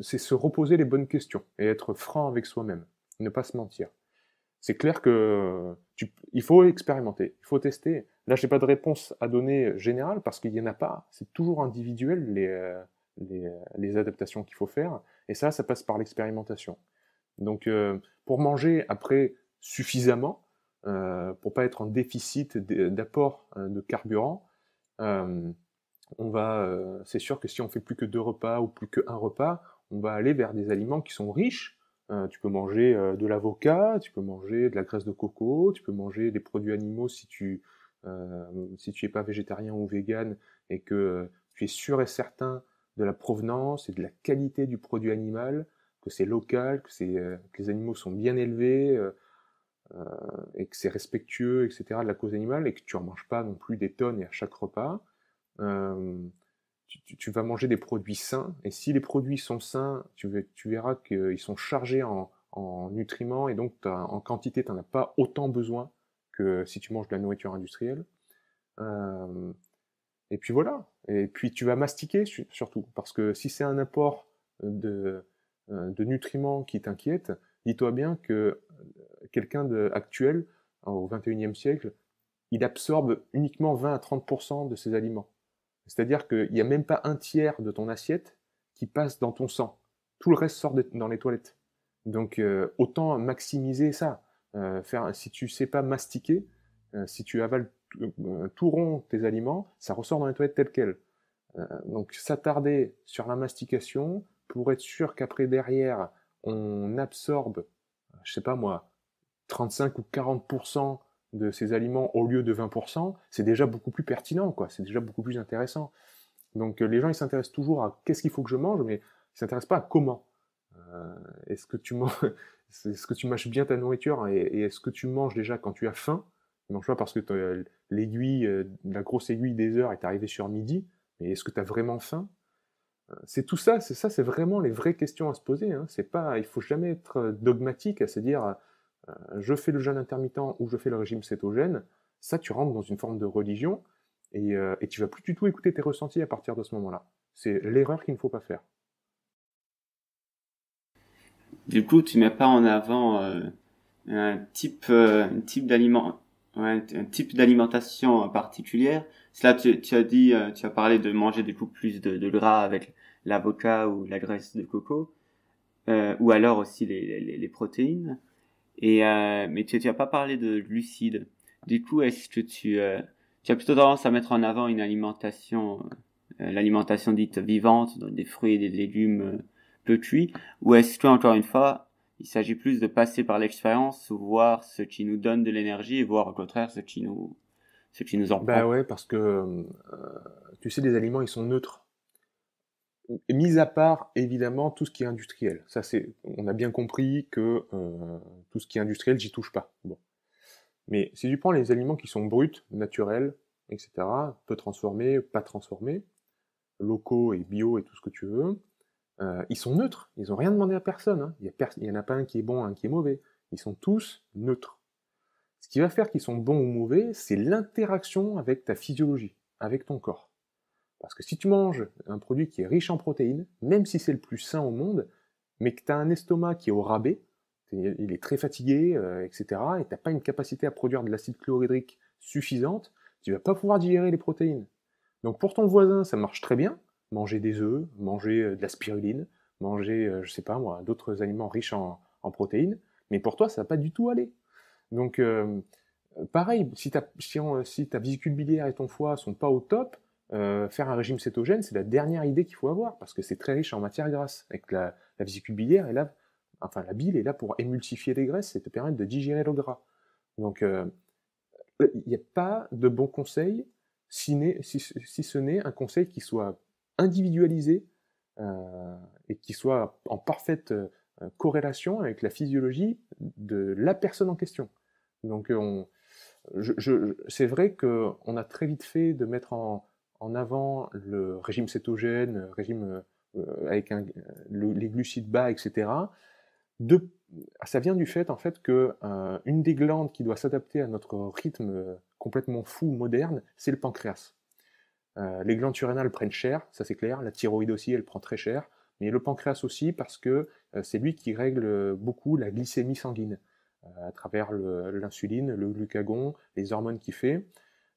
c'est se reposer les bonnes questions et être franc avec soi-même, ne pas se mentir c'est clair que il faut expérimenter, il faut tester. Là, j'ai pas de réponse à donner générale parce qu'il n'y en a pas. C'est toujours individuel les, euh, euh, les, adaptations qu'il faut faire. Et ça, ça passe par l'expérimentation. Donc, euh, pour manger après suffisamment, euh, pour pas être en déficit d'apport de carburant, on va, c'est sûr que si on fait plus que deux repas ou plus qu'un repas, on va aller vers des aliments qui sont riches euh, tu peux manger euh, de l'avocat, tu peux manger de la graisse de coco, tu peux manger des produits animaux si tu n'es euh, si tu es pas végétarien ou vegan et que tu es sûr et certain de la provenance et de la qualité du produit animal, que c'est local, que, c'est, les animaux sont bien élevés et que c'est respectueux, etc. de la cause animale et que tu en manges pas non plus des tonnes et à chaque repas tu, vas manger des produits sains, et si les produits sont sains, tu, verras qu'ils sont chargés en, nutriments, et donc en quantité, tu n'en as pas autant besoin que si tu manges de la nourriture industrielle. Euh, et puis voilà. Et puis tu vas mastiquer surtout, parce que si c'est un apport de, euh, de nutriments qui t'inquiète, dis-toi bien que euh, quelqu'un d'actuel, au 21e siècle, il absorbe uniquement 20 à 30% de ses aliments. C'est-à-dire qu'il n'y a même pas un tiers de ton assiette qui passe dans ton sang. Tout le reste sort dans les toilettes. Donc euh, autant maximiser ça. Euh, faire, si tu ne sais pas mastiquer, euh, si tu avales tout rond tes aliments, ça ressort dans les toilettes telles quelles. donc s'attarder sur la mastication pour être sûr qu'après derrière on absorbe, je sais pas moi, 35 ou 40 de ces aliments au lieu de 20%, c'est déjà beaucoup plus pertinent, quoi. C'est déjà beaucoup plus intéressant. Donc euh, les gens, ils s'intéressent toujours à qu'est-ce qu'il faut que je mange, mais ils s'intéressent pas à comment. Euh, est-ce que tu manges, ce que tu mâches bien ta nourriture et, est-ce que tu manges déjà quand tu as faim Tu pas parce que l'aiguille, euh, la grosse aiguille des heures est arrivée sur midi, mais est-ce que tu as vraiment faim c'est tout ça, c'est ça, c'est vraiment les vraies questions à se poser. Hein. C'est pas, il faut jamais être dogmatique à se dire euh, je fais le jeûne intermittent ou je fais le régime cétogène, ça, tu rentres dans une forme de religion et, euh, et tu vas plus du tout écouter tes ressentis à partir de ce moment-là. C'est l'erreur qu'il ne faut pas faire. Du coup, tu mets pas en avant euh, un type, un type d'alimentation particulière. Cela, tu, as dit, tu as parlé de manger du plus de, gras avec l'avocat ou la graisse de coco, ou alors aussi les protéines. Et, euh, mais tu n'as pas parlé de lucide. Du coup, est-ce que tu, euh, tu as plutôt tendance à mettre en avant une alimentation, euh, l'alimentation dite vivante, donc des fruits et des légumes peu cuits, ou est-ce que, encore une fois, il s'agit plus de passer par l'expérience, voir ce qui nous donne de l'énergie et voir au contraire ce qui nous, ce qui nous en Bah ouais, parce que tu sais, les aliments, ils sont neutres. Mis à part, évidemment, tout ce qui est industriel. Ça, c'est, on a bien compris que euh, tout ce qui est industriel, j'y touche pas. Bon. Mais si tu prends les aliments qui sont bruts, naturels, etc., peu transformés, pas transformés, locaux et bio et tout ce que tu veux, euh, ils sont neutres, ils n'ont rien demandé à personne. Hein. Il n'y en a pas un qui est bon, un qui est mauvais. Ils sont tous neutres. Ce qui va faire qu'ils sont bons ou mauvais, c'est l'interaction avec ta physiologie, avec ton corps. Parce que si tu manges un produit qui est riche en protéines, même si c'est le plus sain au monde, mais que tu as un estomac qui est au rabais, il est très fatigué, etc. Euh, et tu n'as pas une capacité à produire de l'acide chlorhydrique suffisante, tu vas pas pouvoir digérer les protéines. Donc pour ton voisin, ça marche très bien, manger des œufs, manger euh, de la spiruline, manger, euh, je sais pas moi, d'autres aliments riches en, protéines, mais pour toi, ça va pas du tout aller. Donc pareil, si, ta vésicule biliaire et ton foie sont pas au top, faire un régime cétogène, c'est la dernière idée qu'il faut avoir, parce que c'est très riche en matière grasse, avec la, la biliaire, et là, Enfin, la bile est là pour émulsifier les graisses et te permettre de digérer le gras. Donc, euh, il n'y a pas de bon conseil si, ce n'est un conseil qui soit individualisé euh, et qui soit en parfaite euh, corrélation avec la physiologie de la personne en question. Donc, c'est vrai qu'on a très vite fait de mettre en, avant le régime cétogène, régime avec les glucides bas, etc ça vient du fait en fait que euh, une des glandes qui doit s'adapter à notre rythme euh, complètement fou moderne, c'est le pancréas. Euh, les glandes surrénales prennent cher, ça c'est clair. La thyroïde aussi, elle prend très cher, mais le pancréas aussi parce que c'est lui qui règle beaucoup la glycémie sanguine à travers l'insuline, le, le, glucagon, les hormones qu'il fait.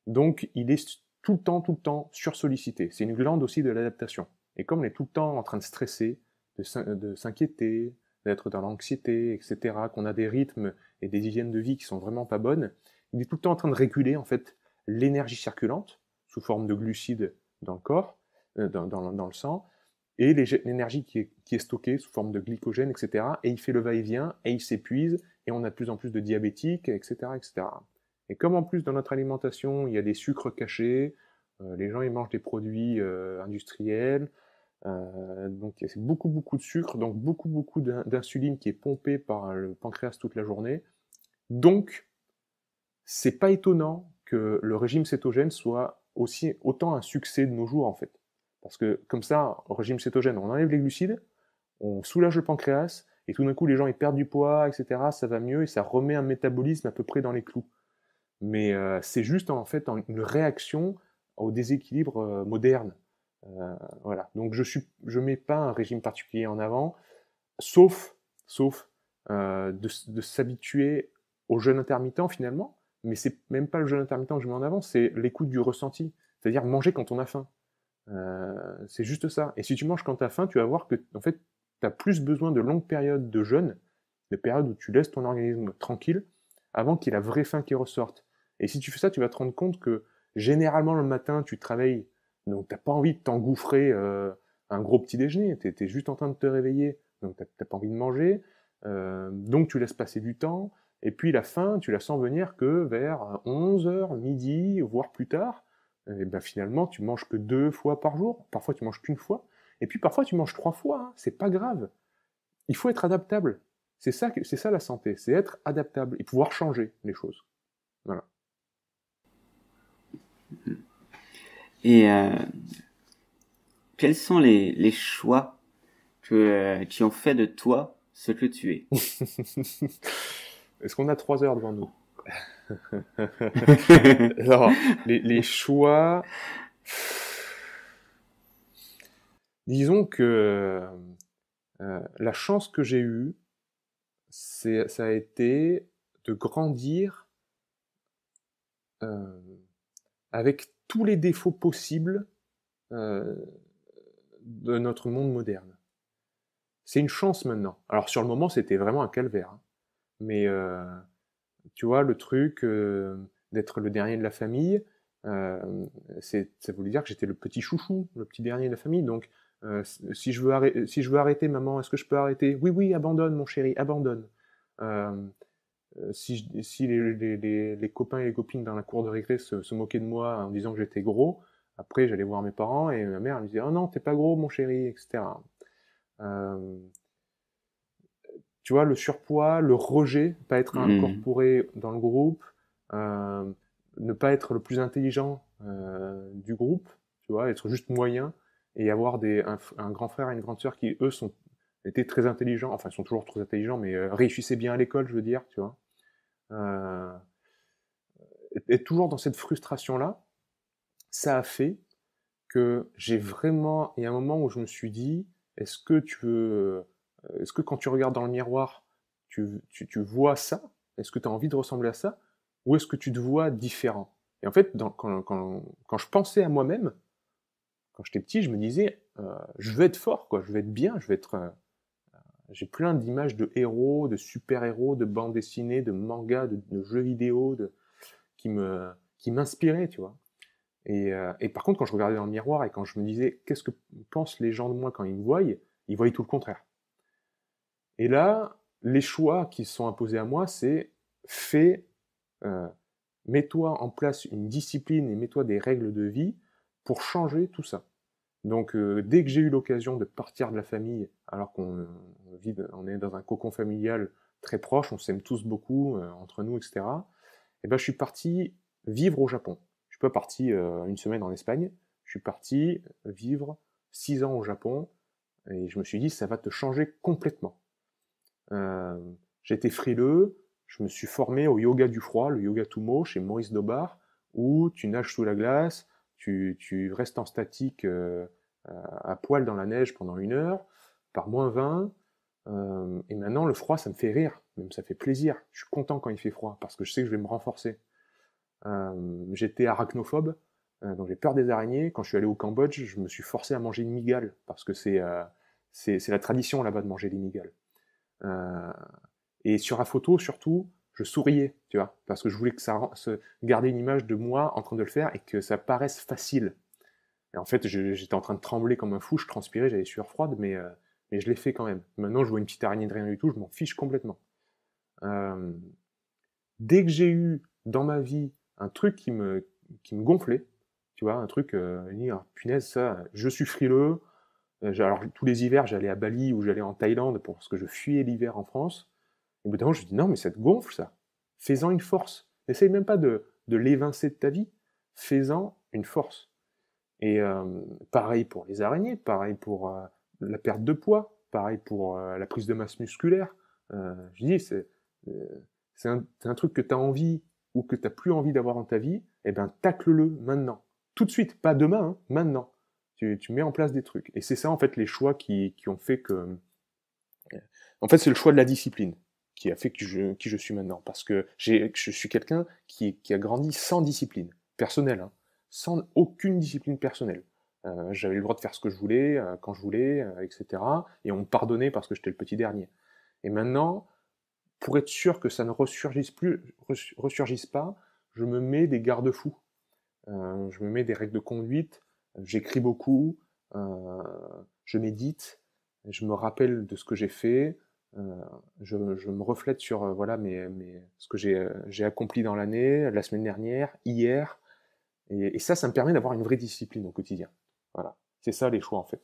Donc il est tout le temps, tout le temps sursollicité. C'est une glande aussi de l'adaptation. Et comme on est tout le temps en train de stresser, de s'inquiéter, d'être dans l'anxiété, etc., qu'on a des rythmes et des hygiènes de vie qui sont vraiment pas bonnes, il est tout le temps en train de réguler en fait l'énergie circulante sous forme de glucides dans le corps, euh, dans, le sang, et l'énergie qui est, stockée sous forme de glycogène, etc. Et il fait le va-et-vient, et il s'épuise, et on a de plus en plus de diabétiques, etc., etc. Et comme en plus dans notre alimentation, il y a des sucres cachés, euh, les gens ils mangent des produits euh, industriels, euh, donc c'est beaucoup beaucoup de sucre, donc beaucoup beaucoup d'insuline qui est pompée par le pancréas toute la journée. Donc c'est pas étonnant que le régime cétogène soit aussi autant un succès de nos jours en fait. Parce que comme ça, au régime cétogène, on enlève les glucides, on soulage le pancréas, et tout d'un coup les gens ils perdent du poids, etc. Ça va mieux et ça remet un métabolisme à peu près dans les clous. Mais euh, c'est juste en fait une réaction au déséquilibre euh, moderne. Euh, voilà. Donc je suis, je mets pas un régime particulier en avant, sauf, sauf euh, de, s'habituer au jeûne intermittent finalement. Mais c'est même pas le jeûne intermittent que je mets en avant, c'est l'écoute du ressenti, c'est-à-dire manger quand on a faim. Euh, c'est juste ça. Et si tu manges quand tu as faim, tu vas voir que en fait, tu as plus besoin de longues périodes de jeûne, de périodes où tu laisses ton organisme tranquille, avant qu'il ait la vraie faim qui ressorte. Et si tu fais ça, tu vas te rendre compte que généralement le matin, tu travailles donc t'as pas envie de t'engouffrer euh, un gros petit déjeuner, tu es, juste en train de te réveiller, donc t'as pas envie de manger, euh, donc tu laisses passer du temps, et puis la faim, tu la sens venir que vers 11h, midi, voire plus tard, et ben finalement tu manges que deux fois par jour, parfois tu manges qu'une fois, et puis parfois tu manges trois fois, hein. c'est pas grave. Il faut être adaptable. C'est ça, c'est ça la santé, c'est être adaptable et pouvoir changer les choses. Voilà. Et euh, quels sont les, les choix que, euh, qui ont fait de toi ce que tu es Est-ce qu'on a trois heures devant nous Alors, les, les, choix. Disons que euh, euh la chance que j'ai eue, ça a été de grandir euh, avec tous les défauts possibles euh, de notre monde moderne. C'est une chance maintenant. Alors sur le moment, c'était vraiment un calvaire. Hein. Mais euh, tu vois, le truc euh, d'être le dernier de la famille, c'est ça voulait dire que j'étais le petit chouchou, le petit dernier de la famille. Donc si, je veux si je veux arrêter, maman, est-ce que je peux arrêter Oui, oui, abandonne, mon chéri, abandonne. Euh, si, les, copains et les copines dans la cour de récré se, moquaient de moi en disant que j'étais gros, après j'allais voir mes parents et ma mère me disait oh non t'es pas gros mon chéri etc. Euh, tu vois le surpoids, le rejet, pas être mhm. incorporé dans le groupe, euh, ne pas être le plus intelligent du groupe, tu vois, être juste moyen et avoir des, un, grand frère et une grande sœur qui eux sont étaient très intelligents, enfin ils sont toujours très intelligents, mais réussissaient bien à l'école, je veux dire, tu vois euh, et, toujours dans cette frustration-là, ça a fait que j'ai vraiment, il y a un moment où je me suis dit, est-ce que tu veux, euh, est-ce que quand tu regardes dans le miroir, tu, vois ça Est-ce que tu as envie de ressembler à ça Ou est-ce que tu te vois différent Et en fait, quand, quand, je pensais à moi-même, quand j'étais petit, je me disais, euh, je veux être fort, quoi, je veux être bien, je veux être, euh, j'ai plein d'images de héros, de super-héros, de bandes dessinées, de mangas, de, jeux vidéo, qui me qui m'inspiraient, tu vois. Euh, et, par contre, quand je regardais dans le miroir et quand je me disais qu'est-ce que pensent les gens de moi quand ils me voient, ils voient tout le contraire. Et là, les choix qui sont imposés à moi, c'est fais, euh, mets-toi en place une discipline et mets-toi des règles de vie pour changer tout ça. Donc euh, dès que j'ai eu l'occasion de partir de la famille, alors qu'on euh, vit, on est dans un cocon familial très proche, on s'aime tous beaucoup euh, entre nous, etc. Et eh ben je suis parti vivre au Japon. Je suis pas parti une semaine en Espagne. Je suis parti vivre six ans au Japon et je me suis dit ça va te changer complètement. J'étais frileux. Je me suis formé au yoga du froid, le yoga Tumo chez Maurice Dobar, où tu nages sous la glace, tu, restes en statique euh, euh, à poil dans la neige pendant une heure, par moins 20, euh, et maintenant le froid, ça me fait rire, même ça fait plaisir. Je suis content quand il fait froid, parce que je sais que je vais me renforcer. J'étais arachnophobe, donc j'ai peur des araignées. Quand je suis allé au Cambodge, je me suis forcé à manger une migale, parce que c'est c'est la tradition là-bas de manger des migales. et sur la photo, surtout, souriais, tu vois, parce que je voulais que ça se garder une image de moi en train de le faire et que ça paraisse facile. Et en fait, j'étais en train de trembler comme un fou, je transpirais, j'avais sueur froide, mais, euh, mais je l'ai fait quand même. Maintenant, je vois une petite araignée de rien du tout, je m'en fiche complètement. Euh, dès que j'ai eu dans ma vie un truc qui me, qui me gonflait, tu vois, un truc, euh, oh, punaise, ça, je suis frileux. alors, tous les hivers, j'allais à Bali ou j'allais en Thaïlande parce que je fuyais l'hiver en France au bout d'un moment, je dis non, mais ça te gonfle ça. Fais-en une force. N'essaye même pas de, de l'évincer de ta vie. Fais-en une force. Et euh, pareil pour les araignées, pareil pour euh, la perte de poids, pareil pour euh, la prise de masse musculaire. je dis, c'est un, un, truc que tu as envie ou que tu n'as plus envie d'avoir dans ta vie, eh ben tacle-le maintenant. Tout de suite, pas demain, hein, maintenant. Tu, tu, mets en place des trucs. Et c'est ça, en fait, les choix qui, qui ont fait que... En fait, c'est le choix de la discipline qui a fait qui je suis maintenant. Parce que je suis quelqu'un qui, a grandi sans discipline personnelle, hein. sans aucune discipline personnelle. Euh, j'avais le droit de faire ce que je voulais, euh, quand je voulais, euh, etc. Et on me pardonnait parce que j'étais le petit dernier. Et maintenant, pour être sûr que ça ne ressurgisse plus, ressurgisse pas, je me mets des garde-fous. je me mets des règles de conduite. J'écris beaucoup. je médite. Je me rappelle de ce que j'ai fait. Euh, je, me reflète sur euh, voilà mes, ce que euh, j'ai accompli dans l'année, la semaine dernière, hier. Et, ça, ça me permet d'avoir une vraie discipline au quotidien. Voilà. C'est ça les choix en fait.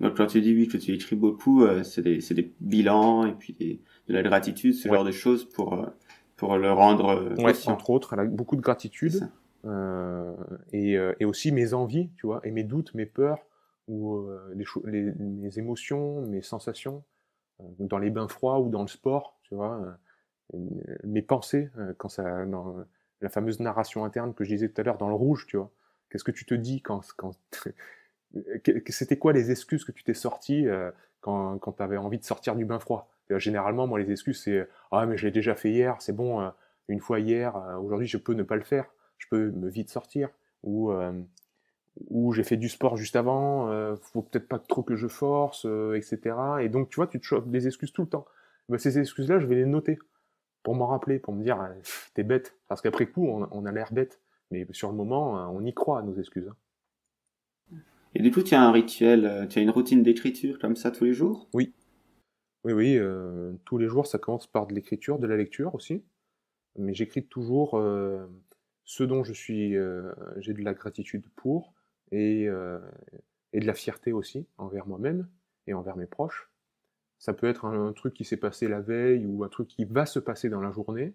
Donc quand tu dis oui, que tu écris beaucoup, c'est des, bilans et puis de la gratitude, ce genre de choses pour, pour le rendre entre autres, beaucoup de gratitude et, et, aussi mes envies, tu vois, et mes doutes, mes peurs, ou euh, les, mes émotions, mes sensations, euh, dans les bains froids ou dans le sport, tu vois, euh, mes pensées, quand ça, la fameuse narration interne que je disais tout à l'heure dans le rouge, tu vois, qu'est-ce que tu te dis quand, quand c'était quoi les excuses que tu t'es sorti quand, quand tu avais envie de sortir du bain froid Généralement, moi, les excuses, c'est Ah, mais je l'ai déjà fait hier, c'est bon, une fois hier, aujourd'hui, je peux ne pas le faire, je peux me vite sortir, ou ou j'ai fait du sport juste avant, ne euh, faut peut-être pas trop que je force, euh, etc. Et donc, tu vois, tu te chopes des excuses tout le temps. ces excuses-là, je vais les noter pour m'en rappeler, pour me dire, ah, t'es bête. Parce qu'après coup, on, a l'air bête. Mais sur le moment, euh, on y croit à nos excuses. Hein. Et du coup, tu as un rituel, tu as une routine d'écriture comme ça tous les jours Oui. Oui, oui. tous les jours, ça commence par de l'écriture, de la lecture aussi. Mais j'écris toujours ce dont je suis, j'ai de la gratitude pour et, euh, et de la fierté aussi envers moi-même et envers mes proches. Ça peut être un, truc qui s'est passé la veille ou un truc qui va se passer dans la journée,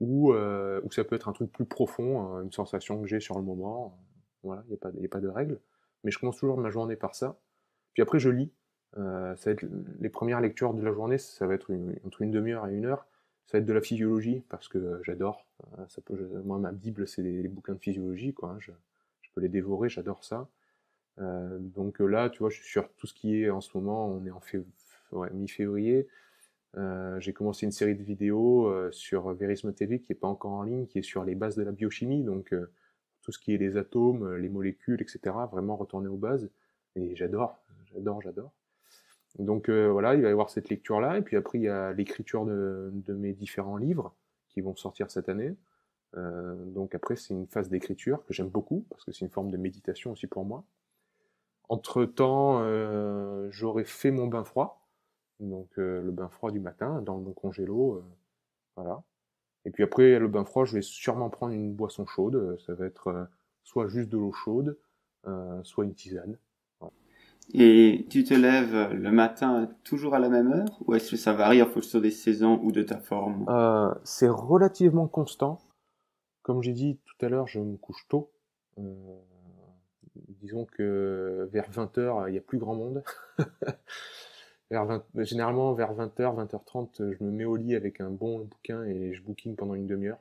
ou, euh, ça peut être un truc plus profond, une sensation que j'ai sur le moment. Voilà, il n'y a, a, pas de règle. Mais je commence toujours ma journée par ça. Puis après, je lis. Euh, ça être les premières lectures de la journée, ça va être entre une demi-heure et une heure. Ça va être de la physiologie, parce que j'adore. Ça peut, moi, ma Bible, c'est les bouquins de physiologie. Quoi, hein, je, les dévorer, j'adore ça. Euh, donc euh, là, tu vois, je suis sur tout ce qui est en ce moment, on est en ouais, mi-février. Euh, j'ai commencé une série de vidéos sur Verisme TV qui n'est pas encore en ligne, qui est sur les bases de la biochimie, donc tout ce qui est les atomes, les molécules, etc. Vraiment retourner aux bases. Et j'adore, j'adore, j'adore. Donc voilà, il va y avoir cette lecture-là. Et puis après, il y a l'écriture de mes différents livres qui vont sortir cette année. Euh, donc après, c'est une phase d'écriture que j'aime beaucoup, parce que c'est une forme de méditation aussi pour moi. Entre-temps, euh, j'aurais fait mon bain froid, donc euh, le bain froid du matin, dans mon congélo, euh, voilà. Et puis après, le bain froid, je vais sûrement prendre une boisson chaude, ça va être soit juste de l'eau chaude, soit une tisane. Et tu te lèves le matin toujours à la même heure, ou est-ce que ça varie en fonction des saisons ou de ta forme C'est relativement constant. Comme j'ai dit tout à l'heure, je me couche tôt. Euh, disons que vers 20h, il n'y a plus grand monde. généralement, vers 20h, 20h30, je me mets au lit avec un bon bouquin et je bouquine pendant une demi-heure.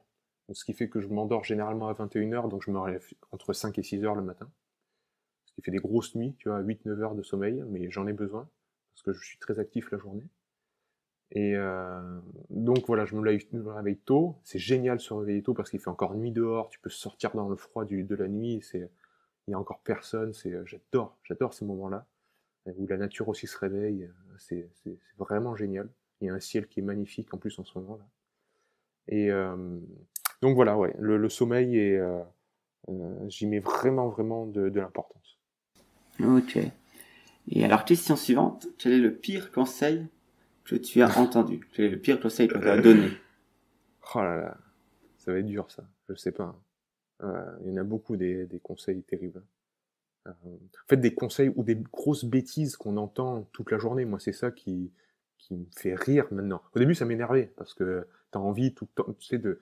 Ce qui fait que je m'endors généralement à 21h, donc je me relève entre 5 et 6h le matin. Ce qui fait des grosses nuits, tu vois, 8-9 h de sommeil, mais j'en ai besoin parce que je suis très actif la journée. Et euh, donc voilà, je me réveille tôt. C'est génial se réveiller tôt parce qu'il fait encore nuit dehors. Tu peux sortir dans le froid de la nuit. C'est il n'y a encore personne. Euh, j'adore, j'adore ces moments-là euh, où la nature aussi se réveille. C'est vraiment génial. Il y a un ciel qui est magnifique en plus en ce moment-là. Et donc voilà, ouais, le, sommeil et j'y mets vraiment vraiment de l'importance. Ok. Et alors question suivante, quel est le pire conseil que tu as entendu c'est le pire conseil qu'on t'a donné euh, Oh là là, ça va être dur ça, je sais pas. Hein. Euh, il y en a beaucoup des, des conseils terribles. Euh, en fait, des conseils ou des grosses bêtises qu'on entend toute la journée, moi c'est ça qui, qui me fait rire maintenant. Au début, ça m'énervait parce que t'as envie tu sais, de,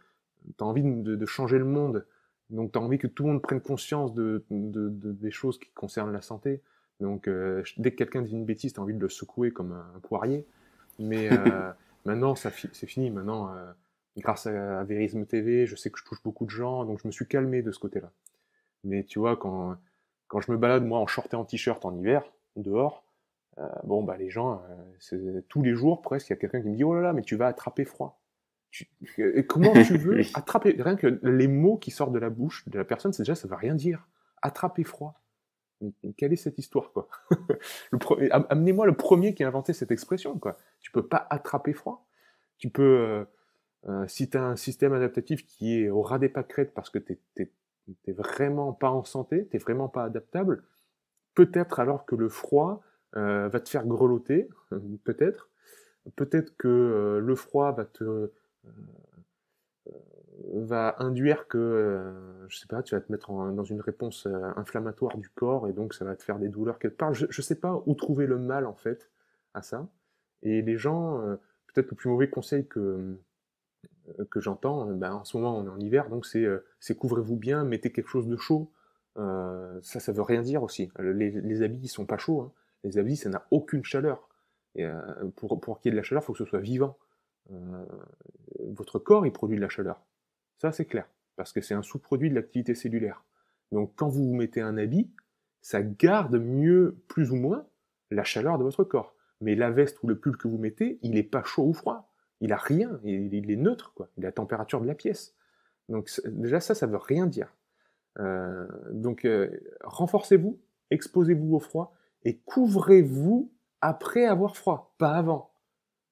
envie de, changer le monde. Donc t'as envie que tout le monde prenne conscience de, de, des choses qui concernent la santé. Donc euh, dès que quelqu'un dit une bêtise, t'as envie de le secouer comme un poirier. Mais euh, maintenant, c'est fini. Maintenant, euh, grâce à, Vérisme TV, je sais que je touche beaucoup de gens, donc je me suis calmé de ce côté-là. Mais tu vois, quand, quand je me balade, moi, en short et en t-shirt en hiver, dehors, euh, bon, bah, les gens, tous les jours, presque, il y a quelqu'un qui me dit, oh là là, mais tu vas attraper froid. comment tu veux attraper Rien que les mots qui sortent de la bouche de la personne, c'est déjà, ça va rien dire. Attraper froid quelle est cette histoire quoi Amenez-moi le premier qui a inventé cette expression quoi. Tu peux pas attraper froid. Tu peux, euh, euh, si tu as un système adaptatif qui est au ras des pâquerettes parce que tu n'es vraiment pas en santé, n'es vraiment pas adaptable, peut-être alors que le froid euh, va te faire grelotter, peut-être, peut-être que le froid va te va induire que, euh, je sais pas, tu vas te mettre dans une réponse euh, inflammatoire du corps et donc ça va te faire des douleurs quelque part. Je, ne sais pas où trouver le mal en fait à ça. Et les gens, euh, peut-être le plus mauvais conseil que que j'entends, ben, en ce moment on est en hiver, donc c'est couvrez-vous bien, mettez quelque chose de chaud. ça, ça veut rien dire aussi. Les, les habits ils sont pas chauds. Hein. Les habits, ça n'a aucune chaleur. Et, pour pour qu'il y ait de la chaleur, il faut que ce soit vivant. votre corps, il produit de la chaleur ça, c'est clair, parce que c'est un sous-produit de l'activité cellulaire. Donc, quand vous vous mettez un habit, ça garde mieux, plus ou moins, la chaleur de votre corps. Mais la veste ou le pull que vous mettez, il n'est pas chaud ou froid. Il a rien, il, est neutre, quoi. Il a la température de la pièce. Donc, déjà, ça, ça veut rien dire. Euh, donc, euh, renforcez-vous, exposez-vous au froid et couvrez-vous après avoir froid, pas avant.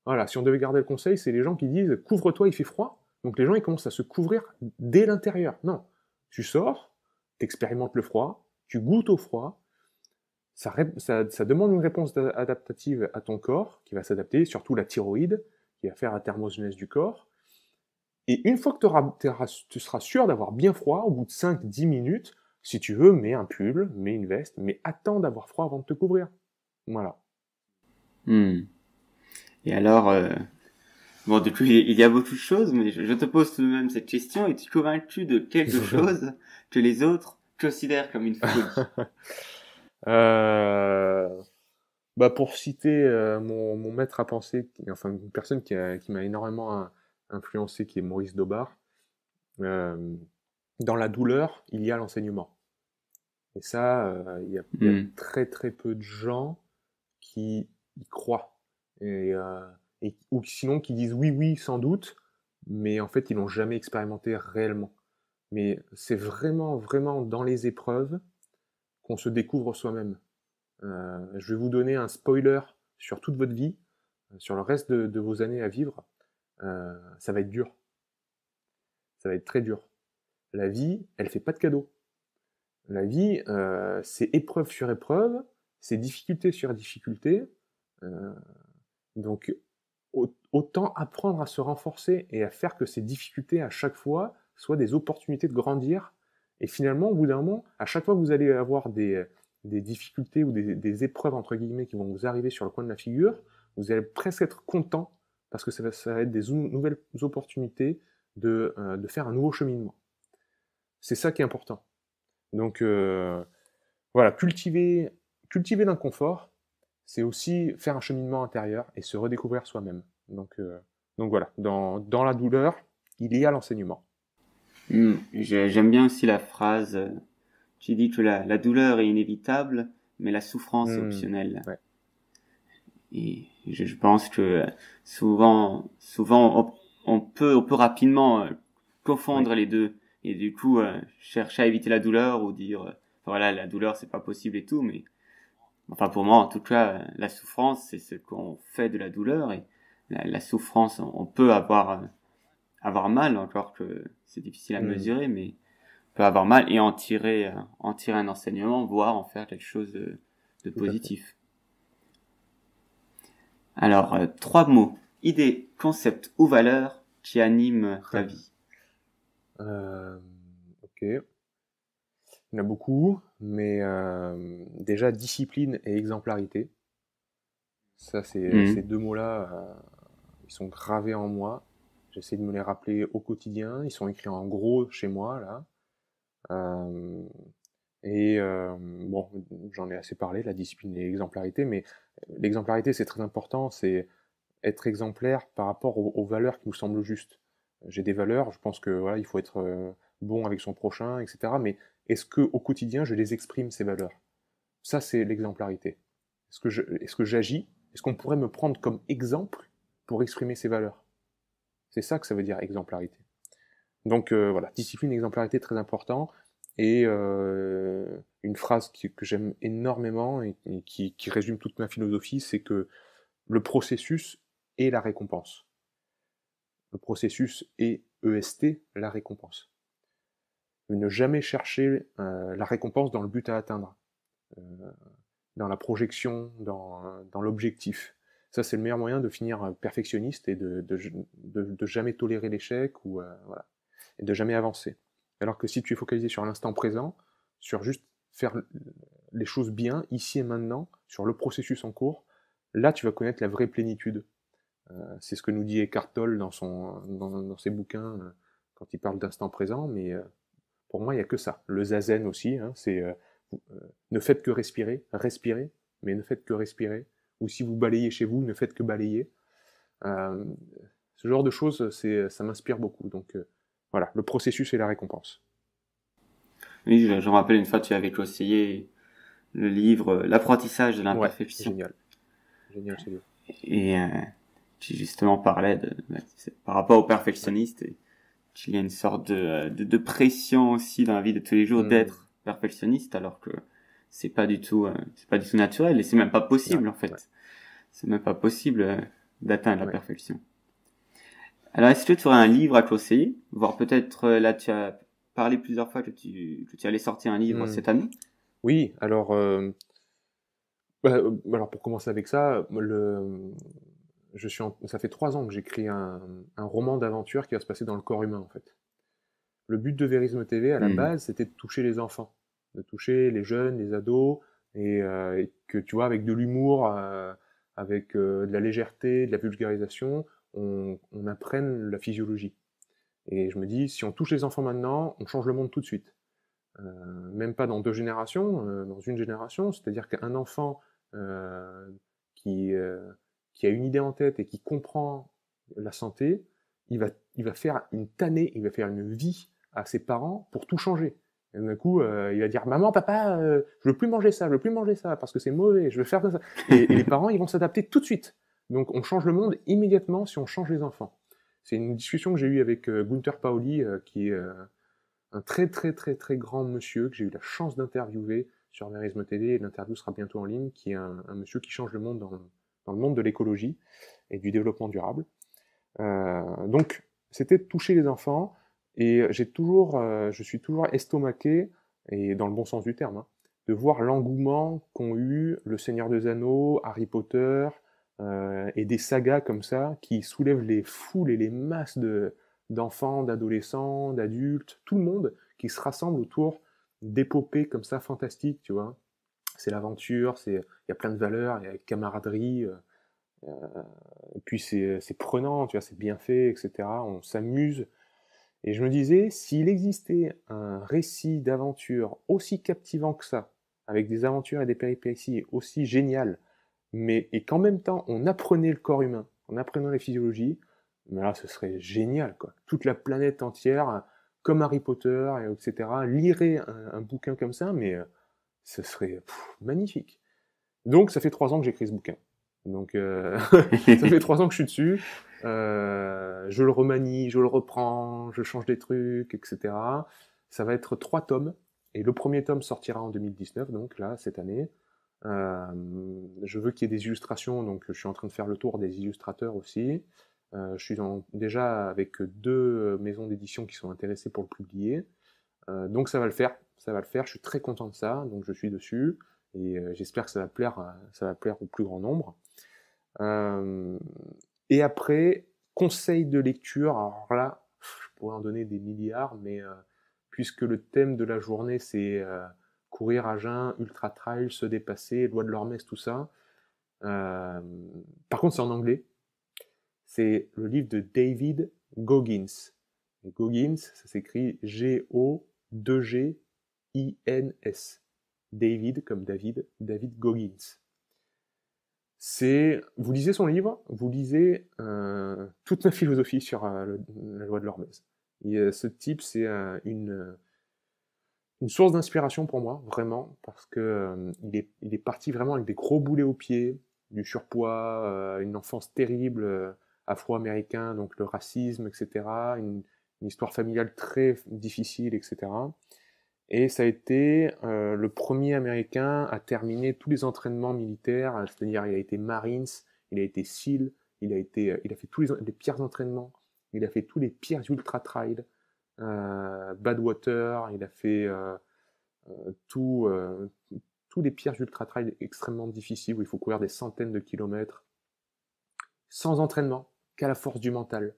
Voilà, si on devait garder le conseil, c'est les gens qui disent couvre-toi, il fait froid. Donc les gens, ils commencent à se couvrir dès l'intérieur. Non, tu sors, tu expérimentes le froid, tu goûtes au froid, ça, demande une réponse adaptative à ton corps, qui va s'adapter, surtout la thyroïde, qui va faire la thermogenèse du corps. Et une fois que tu seras sûr d'avoir bien froid, au bout de 5-10 minutes, si tu veux, mets un pull, mets une veste, mais attends d'avoir froid avant de te couvrir. Voilà. Hmm. Et alors, euh, Bon, du coup, il y a beaucoup de choses, mais je te pose tout de même cette question. Es-tu convaincu de quelque chose que les autres considèrent comme une folie euh... bah, Pour citer euh, mon, maître à penser, enfin une personne qui, m'a énormément influencé, qui est Maurice Daubard, euh, dans la douleur, il y a l'enseignement. Et ça, euh, il y, a, hmm. très très peu de gens qui y croient. Et ou sinon qui disent oui, oui, sans doute, mais en fait, ils n'ont jamais expérimenté réellement. Mais c'est vraiment, vraiment dans les épreuves qu'on se découvre soi-même. Euh, je vais vous donner un spoiler sur toute votre vie, euh, sur le reste de, vos années à vivre. Euh, ça va être dur. Ça va être très dur. La vie, elle fait pas de cadeaux. La vie, euh, c'est épreuve sur épreuve, c'est difficulté sur difficulté. donc, autant apprendre à se renforcer et à faire que ces difficultés à chaque fois soient des opportunités de grandir. Et finalement, au bout d'un moment, à chaque fois que vous allez avoir des, euh, difficultés ou des, épreuves, entre guillemets, qui vont vous arriver sur le coin de la figure, vous allez presque être content parce que ça va, être des nouvelles opportunités euh, de, faire un nouveau cheminement. C'est ça qui est important. Donc, euh, voilà, cultiver, cultiver l'inconfort, c'est aussi faire un cheminement intérieur et se redécouvrir soi-même. Donc, euh, donc voilà, dans, la douleur, il y a l'enseignement. Hmm, j'aime bien aussi la phrase, euh, tu dis que la, douleur est inévitable, mais la souffrance est hmm, optionnelle. Et je, pense que euh, souvent, souvent on, peut, on peut rapidement confondre les deux et du coup chercher à éviter la douleur ou dire voilà la douleur c'est pas possible et tout mais enfin pour moi en tout cas, la souffrance, c'est ce qu'on fait de la douleur et la, souffrance, on, peut avoir euh, avoir mal, encore que c'est difficile à mm. mesurer, mais on peut avoir mal et en tirer euh, en tirer un enseignement, voire en faire quelque chose de, positif. Alors euh, trois mots Idées, concepts ou valeurs qui animent ta vie. Euh, ok. Il y en a beaucoup mais euh, déjà discipline et exemplarité. Ça, c'est euh, mmh. ces deux mots-là, euh, ils sont gravés en moi. J'essaie de me les rappeler au quotidien. Ils sont écrits en gros chez moi là. et bon, j'en ai assez parlé, la discipline et l'exemplarité, mais l'exemplarité c'est très important. C'est être exemplaire par rapport aux, valeurs qui nous semblent justes. J'ai des valeurs, je pense que voilà, il faut être bon avec son prochain, etc. Mais est-ce que au quotidien, je les exprime ces valeurs Ça, c'est l'exemplarité. Est-ce que j'agis Est-ce qu'on pourrait me prendre comme exemple pour exprimer ces valeurs C'est ça que ça veut dire exemplarité. Donc euh, voilà, discipline, exemplarité, très important. Et euh, une phrase que j'aime énormément et, qui, qui résume toute ma philosophie, c'est que le processus est la récompense. Le processus est EST, la récompense ne jamais chercher euh, la récompense dans le but à atteindre, euh, dans la projection, dans, l'objectif. Ça, c'est le meilleur moyen de finir perfectionniste et de, jamais tolérer l'échec ou euh, et de jamais avancer. Alors que si tu es focalisé sur l'instant présent, sur juste faire les choses bien, ici et maintenant, sur le processus en cours, là, tu vas connaître la vraie plénitude. c'est ce que nous dit Eckhart Tolle dans, son, dans, dans ses bouquins quand il parle d'instant présent, mais pour moi, il n'y a que ça. Le zazen aussi, hein, c'est euh, euh, ne faites que respirer, respirer, mais ne faites que respirer. Ou si vous balayez chez vous, ne faites que balayer. Euh, ce genre de choses, ça m'inspire beaucoup. Donc voilà, le processus et la récompense. Oui, je, me rappelle une fois, tu avais co-essayé le livre L'apprentissage de l'imperfection. génial. Génial, c'est Et tu justement parlais par rapport au perfectionniste. Et qu'il y a une sorte de, euh, de, de, pression aussi dans la vie de tous les jours mm. d'être perfectionniste alors que c'est pas du tout euh, c'est pas du tout naturel et c'est même pas possible en fait c'est même pas possible euh, d'atteindre la perfection alors est-ce que tu aurais un livre à conseiller voire peut-être là tu as parlé plusieurs fois que tu que tu allais sortir un livre mm. cette année oui alors bah, alors pour commencer avec ça le je suis ça fait trois ans que j'écris un, un roman d'aventure qui va se passer dans le corps humain, en fait. Le but de Vérisme TV, à la hmm. base, c'était de toucher les enfants, de toucher les jeunes, les ados, et, euh, que, tu vois, avec de l'humour, euh, avec euh, de la légèreté, de la vulgarisation, on, on apprenne la physiologie. Et je me dis, si on touche les enfants maintenant, on change le monde tout de suite. même pas dans deux générations, dans une génération, c'est-à-dire qu'un enfant qui qui a une idée en tête et qui comprend la santé, il va, il va faire une tannée, il va faire une vie à ses parents pour tout changer. Et d'un coup, euh, il va dire maman, papa, je euh, je veux plus manger ça, je veux plus manger ça parce que c'est mauvais, je veux faire ça. Et, les parents, ils vont s'adapter tout de suite. Donc, on change le monde immédiatement si on change les enfants. C'est une discussion que j'ai eue avec euh, Gunther Paoli, qui est un très très très très grand monsieur que j'ai eu la chance d'interviewer sur Verisme TV. L'interview sera bientôt en ligne, qui est un, un monsieur qui change le monde dans dans le monde de l'écologie et du développement durable. Euh, donc, c'était toucher les enfants et j'ai toujours, euh, je suis toujours estomaqué et dans le bon sens du terme, hein, de voir l'engouement qu'ont eu Le Seigneur des Anneaux, Harry Potter euh, et des sagas comme ça qui soulèvent les foules et les masses de d'enfants, d'adolescents, d'adultes, tout le monde qui se rassemble autour d'épopées comme ça fantastiques, tu vois, c'est l'aventure, c'est il y a plein de valeurs, il y a camaraderie, euh, euh, et puis euh, c'est prenant, tu vois, c'est bien fait, etc. On s'amuse. Et je me disais, s'il existait un récit d'aventure aussi captivant que ça, avec des aventures et des péripéties aussi géniales, mais et qu'en même temps on apprenait le corps humain, en apprenant les physiologies, mais là ce serait génial quoi. Toute la planète entière, comme Harry Potter, et etc., lirait un, un bouquin comme ça, mais ce serait magnifique. Donc, ça fait trois ans que j'écris ce bouquin. Donc, euh, ça fait trois ans que je suis dessus. Euh, je le remanie, je le reprends, je change des trucs, etc. Ça va être trois tomes. Et le premier tome sortira en 2019, donc là, cette année. Euh, je veux qu'il y ait des illustrations, donc je suis en train de faire le tour des illustrateurs aussi. je suis déjà avec deux maisons d'édition qui sont intéressées pour le publier. donc ça va le faire ça va le faire. Je suis très content de ça, donc je suis dessus et euh, j'espère que ça va plaire, ça va plaire au plus grand nombre. Euh, et après, conseil de lecture. Alors là, je pourrais en donner des milliards, mais euh, puisque le thème de la journée c'est courir à jeun, ultra trail, se dépasser, loi de l'hormèse, tout ça. par contre, c'est en anglais. C'est le livre de David Goggins. Goggins, ça s'écrit G-O-2-G Ins David, comme David, David Goggins. C'est, vous lisez son livre, vous lisez euh, toute ma philosophie sur euh, la loi de l'hormèse. Et euh, ce type, c'est une, source d'inspiration pour moi, vraiment, parce que il est, parti vraiment avec des gros boulets aux pieds, du surpoids, une enfance terrible afro-américain, donc le racisme, etc., une histoire familiale très difficile, etc. Et ça a été euh, le premier Américain à terminer tous les entraînements militaires, euh, c'est-à-dire il a été Marines, il a été SEAL, il a, été, euh, il a fait tous les, pires entraînements, il a fait tous les pires ultra-trails, Badwater, il a fait tous les pires ultra-trails extrêmement difficiles où il faut courir des centaines de kilomètres, sans entraînement, qu'à la force du mental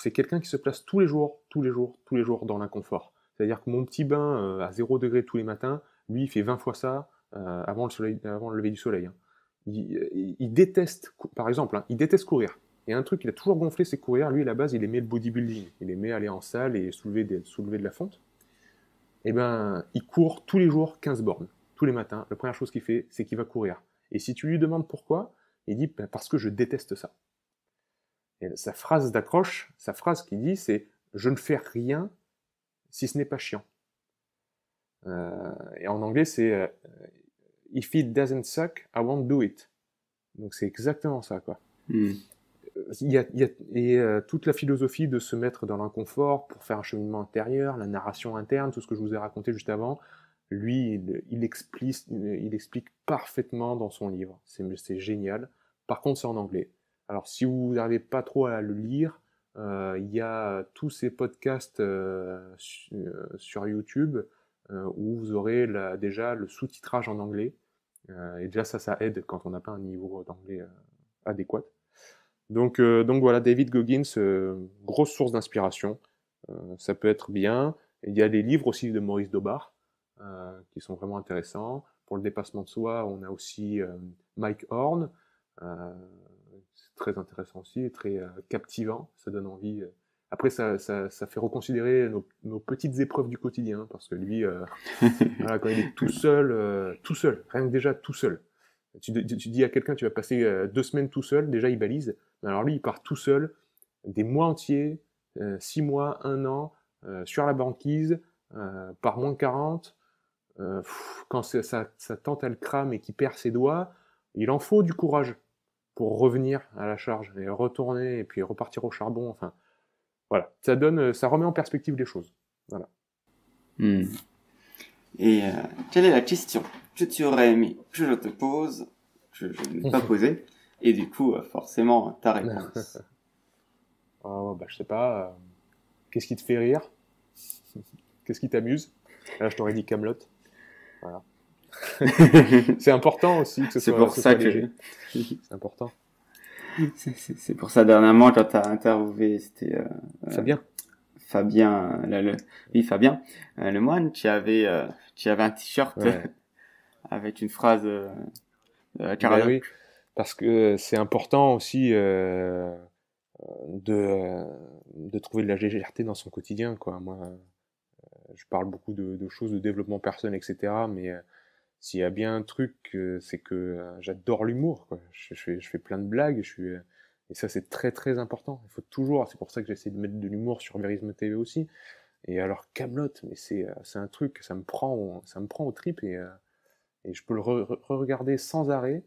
c'est quelqu'un qui se place tous les jours, tous les jours, tous les jours dans l'inconfort. C'est-à-dire que mon petit bain euh, à 0 degré tous les matins, lui, il fait 20 fois ça euh, avant, le avant le lever du soleil. Hein. Euh, il, déteste, par exemple, hein, il déteste courir. Et un truc qu'il a toujours gonflé, c'est courir. Lui, à la base, il aimait le bodybuilding. Il aimait aller en salle et soulever, des, soulever de la fonte. Eh ben, il court tous les jours 15 bornes. Tous les matins, la première chose qu'il fait, c'est qu'il va courir. Et si tu lui demandes pourquoi, il dit ben, parce que je déteste ça. Et sa phrase d'accroche, sa phrase qui dit, c'est je ne fais rien si ce n'est pas chiant. Euh, et en anglais, c'est euh, if it doesn't suck, I won't do it. Donc c'est exactement ça, quoi. Hmm. Il y a, et euh, toute la philosophie de se mettre dans l'inconfort pour faire un cheminement intérieur, la narration interne, tout ce que je vous ai raconté juste avant, lui, il, explique, il explique parfaitement dans son livre. C'est génial. Par contre, c'est en anglais. Alors si vous n'arrivez pas trop à le lire, euh, il y a tous ces podcasts euh, euh, sur YouTube où vous aurez déjà le sous-titrage en anglais. et déjà ça, ça aide quand on n'a pas un niveau d'anglais adéquat. Donc, donc, voilà, David Goggins, grosse source d'inspiration. ça peut être bien. Il y a des livres aussi de Maurice Dobar qui sont vraiment intéressants. Pour le dépassement de soi, on a aussi Mike Horn très intéressant aussi, et très euh, captivant. Ça donne envie. Euh. Après, ça, ça, fait reconsidérer nos, petites épreuves du quotidien, hein, parce que lui, euh, quand il est tout seul, tout seul, rien que déjà tout seul. Tu, dis à quelqu'un, tu vas passer deux semaines tout seul, déjà il balise. Alors lui, il part tout seul, des mois entiers, six mois, un an, sur la banquise, par moins de 40. quand ça, ça, tente à le et qu'il perd ses doigts, il en faut du courage pour revenir à la charge et retourner et puis repartir au charbon. Enfin, voilà, ça donne, euh, ça remet en perspective les choses. Voilà. Hmm. Et euh, quelle est la question que tu aurais aimé que je te pose, que je n'ai pas posée, et du coup, euh, forcément, ta réponse oh, bah, Je sais pas, qu'est-ce qui te fait rire Qu'est-ce qui t'amuse Là, ah, je t'aurais dit Camelot. Voilà. c'est important aussi que C'est pour ça que. c'est important. C'est pour ça dernièrement quand t'as interviewé, c'était. Euh, euh, Fabien. Fabien, euh, le, oui Fabien, le moine, tu avais, tu avais un t-shirt avec une phrase. Euh, ben oui, parce que c'est important aussi de de trouver de la légèreté dans son quotidien, quoi. Moi, je parle beaucoup de, de choses de développement personnel, etc. Mais s'il y a bien un truc, c'est que euh, j'adore l'humour. Je, je, fais, plein de blagues. Je suis, euh, et ça, c'est très très important. Il faut toujours. C'est pour ça que j'essaie de mettre de l'humour sur Verisme TV aussi. Et alors Camelot, mais euh, c'est un truc, ça me prend, ça me prend au trip et et je peux le re-regarder sans arrêt,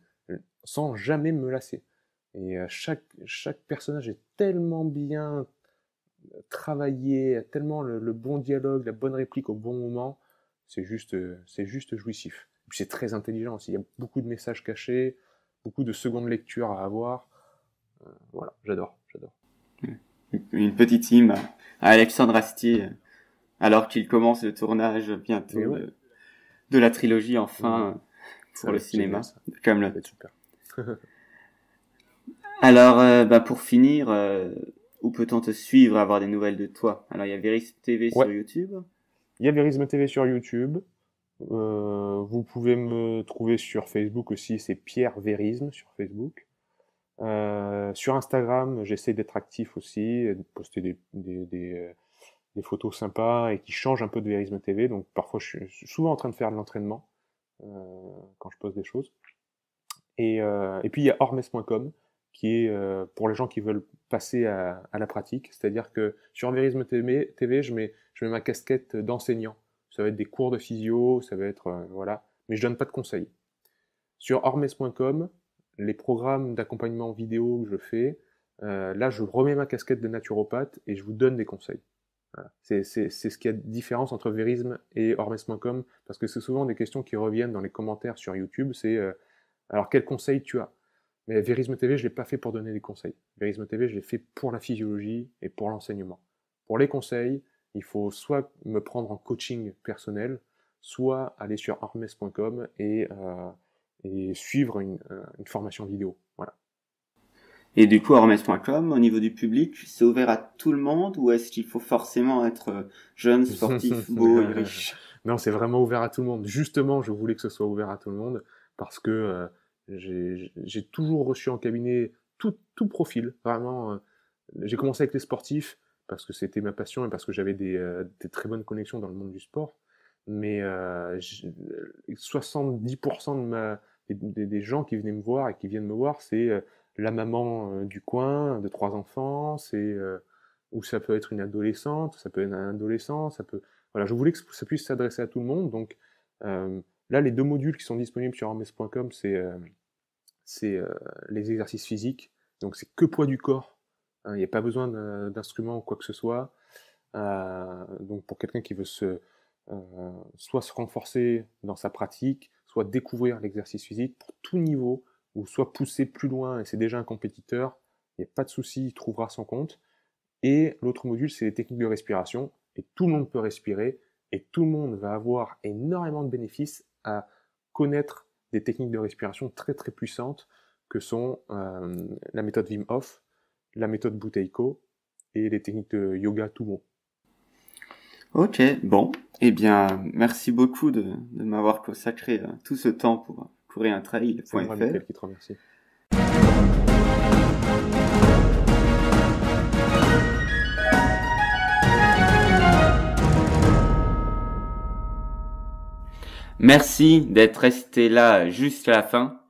sans jamais me lasser. Et chaque chaque personnage est tellement bien travaillé, tellement le, le bon dialogue, la bonne réplique au bon moment. C'est juste c'est juste jouissif c'est très intelligent aussi. Il y a beaucoup de messages cachés, beaucoup de secondes lectures à avoir. Euh, voilà, j'adore, j'adore. Une petite hymne à Alexandre Astier, euh, alors qu'il commence le tournage bientôt de, la trilogie, enfin, pour le cinéma. comme Comme le... super. alors, euh, bah, pour finir, où peut-on te suivre, avoir des nouvelles de toi Alors, il y a Verisme TV sur YouTube. Il y a Verisme TV sur YouTube. Euh, vous pouvez me trouver sur Facebook aussi, c'est Pierre Vérisme sur Facebook. Euh, sur Instagram, j'essaie d'être actif aussi, de poster euh, des, photos sympas et qui changent un peu de Vérisme TV. Donc parfois, je suis souvent en train de faire de l'entraînement quand je poste des choses. Et, puis il y a hormes.com qui est pour les gens qui veulent passer à, la pratique. C'est-à-dire que sur Vérisme TV, je mets, je mets ma casquette d'enseignant ça va être des cours de physio, ça va être euh, voilà, mais je donne pas de conseils. Sur hormes.com, les programmes d'accompagnement vidéo que je fais, euh, là je remets ma casquette de naturopathe et je vous donne des conseils. Voilà. C'est ce qui a de différence entre Verisme et hormes.com parce que c'est souvent des questions qui reviennent dans les commentaires sur YouTube, c'est euh, alors quel conseils tu as mais Verisme TV, je ne l'ai pas fait pour donner des conseils. Verisme TV, je l'ai fait pour la physiologie et pour l'enseignement. Pour les conseils, il faut soit me prendre en coaching personnel, soit aller sur armes.com euh, et, suivre euh, une, formation vidéo. Voilà. Et du coup, armes.com, au niveau du public, c'est ouvert à tout le monde ou est-ce qu'il faut forcément être euh, jeune, sportif, beau et riche Non, c'est vraiment ouvert à tout le monde. Justement, je voulais que ce soit ouvert à tout le monde parce que j'ai toujours reçu en cabinet tout, profil, vraiment. j'ai commencé avec les sportifs, parce que c'était ma passion et parce que j'avais des, euh, très bonnes connexions dans le monde du sport. Mais 70% euh, euh, de ma, des, gens qui venaient me voir et qui viennent me voir, c'est la maman du coin de trois enfants, c'est ou ça peut être une adolescente, ça peut être un adolescent, ça peut. Voilà, je voulais que ça puisse s'adresser à tout le monde. Donc là, les deux modules qui sont disponibles sur armes.com, c'est c'est les exercices physiques. Donc c'est que poids du corps Hein, il n'y a pas besoin d'instruments ou quoi que ce soit. Euh, donc pour quelqu'un qui veut euh, soit se renforcer dans sa pratique, soit découvrir l'exercice physique pour tout niveau, ou soit pousser plus loin et c'est déjà un compétiteur, il n'y a pas de souci, il trouvera son compte. Et l'autre module, c'est les techniques de respiration. Et tout le monde peut respirer et tout le monde va avoir énormément de bénéfices à connaître des techniques de respiration très très puissantes que sont euh, la méthode Wim la méthode co et les techniques de yoga bon. Ok, bon, eh bien, merci beaucoup de, m'avoir consacré euh, tout ce temps pour courir un trail. C'est qui te remercie. Merci d'être resté là jusqu'à la fin.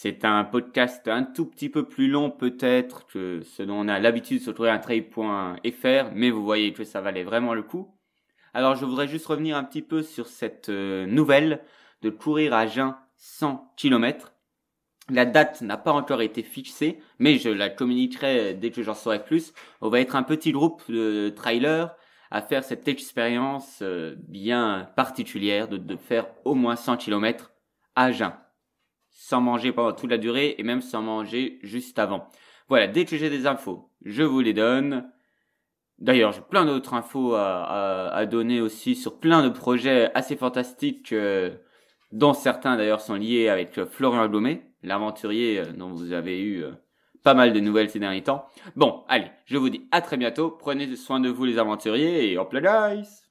C'est un podcast un tout petit peu plus long peut-être que ce dont on a l'habitude de se trouver sur trail.fr, mais vous voyez que ça valait vraiment le coup. Alors je voudrais juste revenir un petit peu sur cette euh, nouvelle de courir à jeun 100 km. La date n'a pas encore été fixée, mais je la communiquerai dès que j'en saurai plus. On va être un petit groupe de trailers à faire cette expérience euh, bien particulière de, de faire au moins 100 km à jeun sans manger pendant toute la durée et même sans manger juste avant. Voilà, dès que j'ai des infos, je vous les donne. D'ailleurs, j'ai plein d'autres infos à, donner aussi sur plein de projets assez fantastiques, euh, dont certains d'ailleurs sont liés avec euh, Florian Blomet, l'aventurier euh, dont vous avez eu pas mal de nouvelles ces derniers temps. Bon, allez, je vous dis à très bientôt, prenez soin de vous les aventuriers et hop la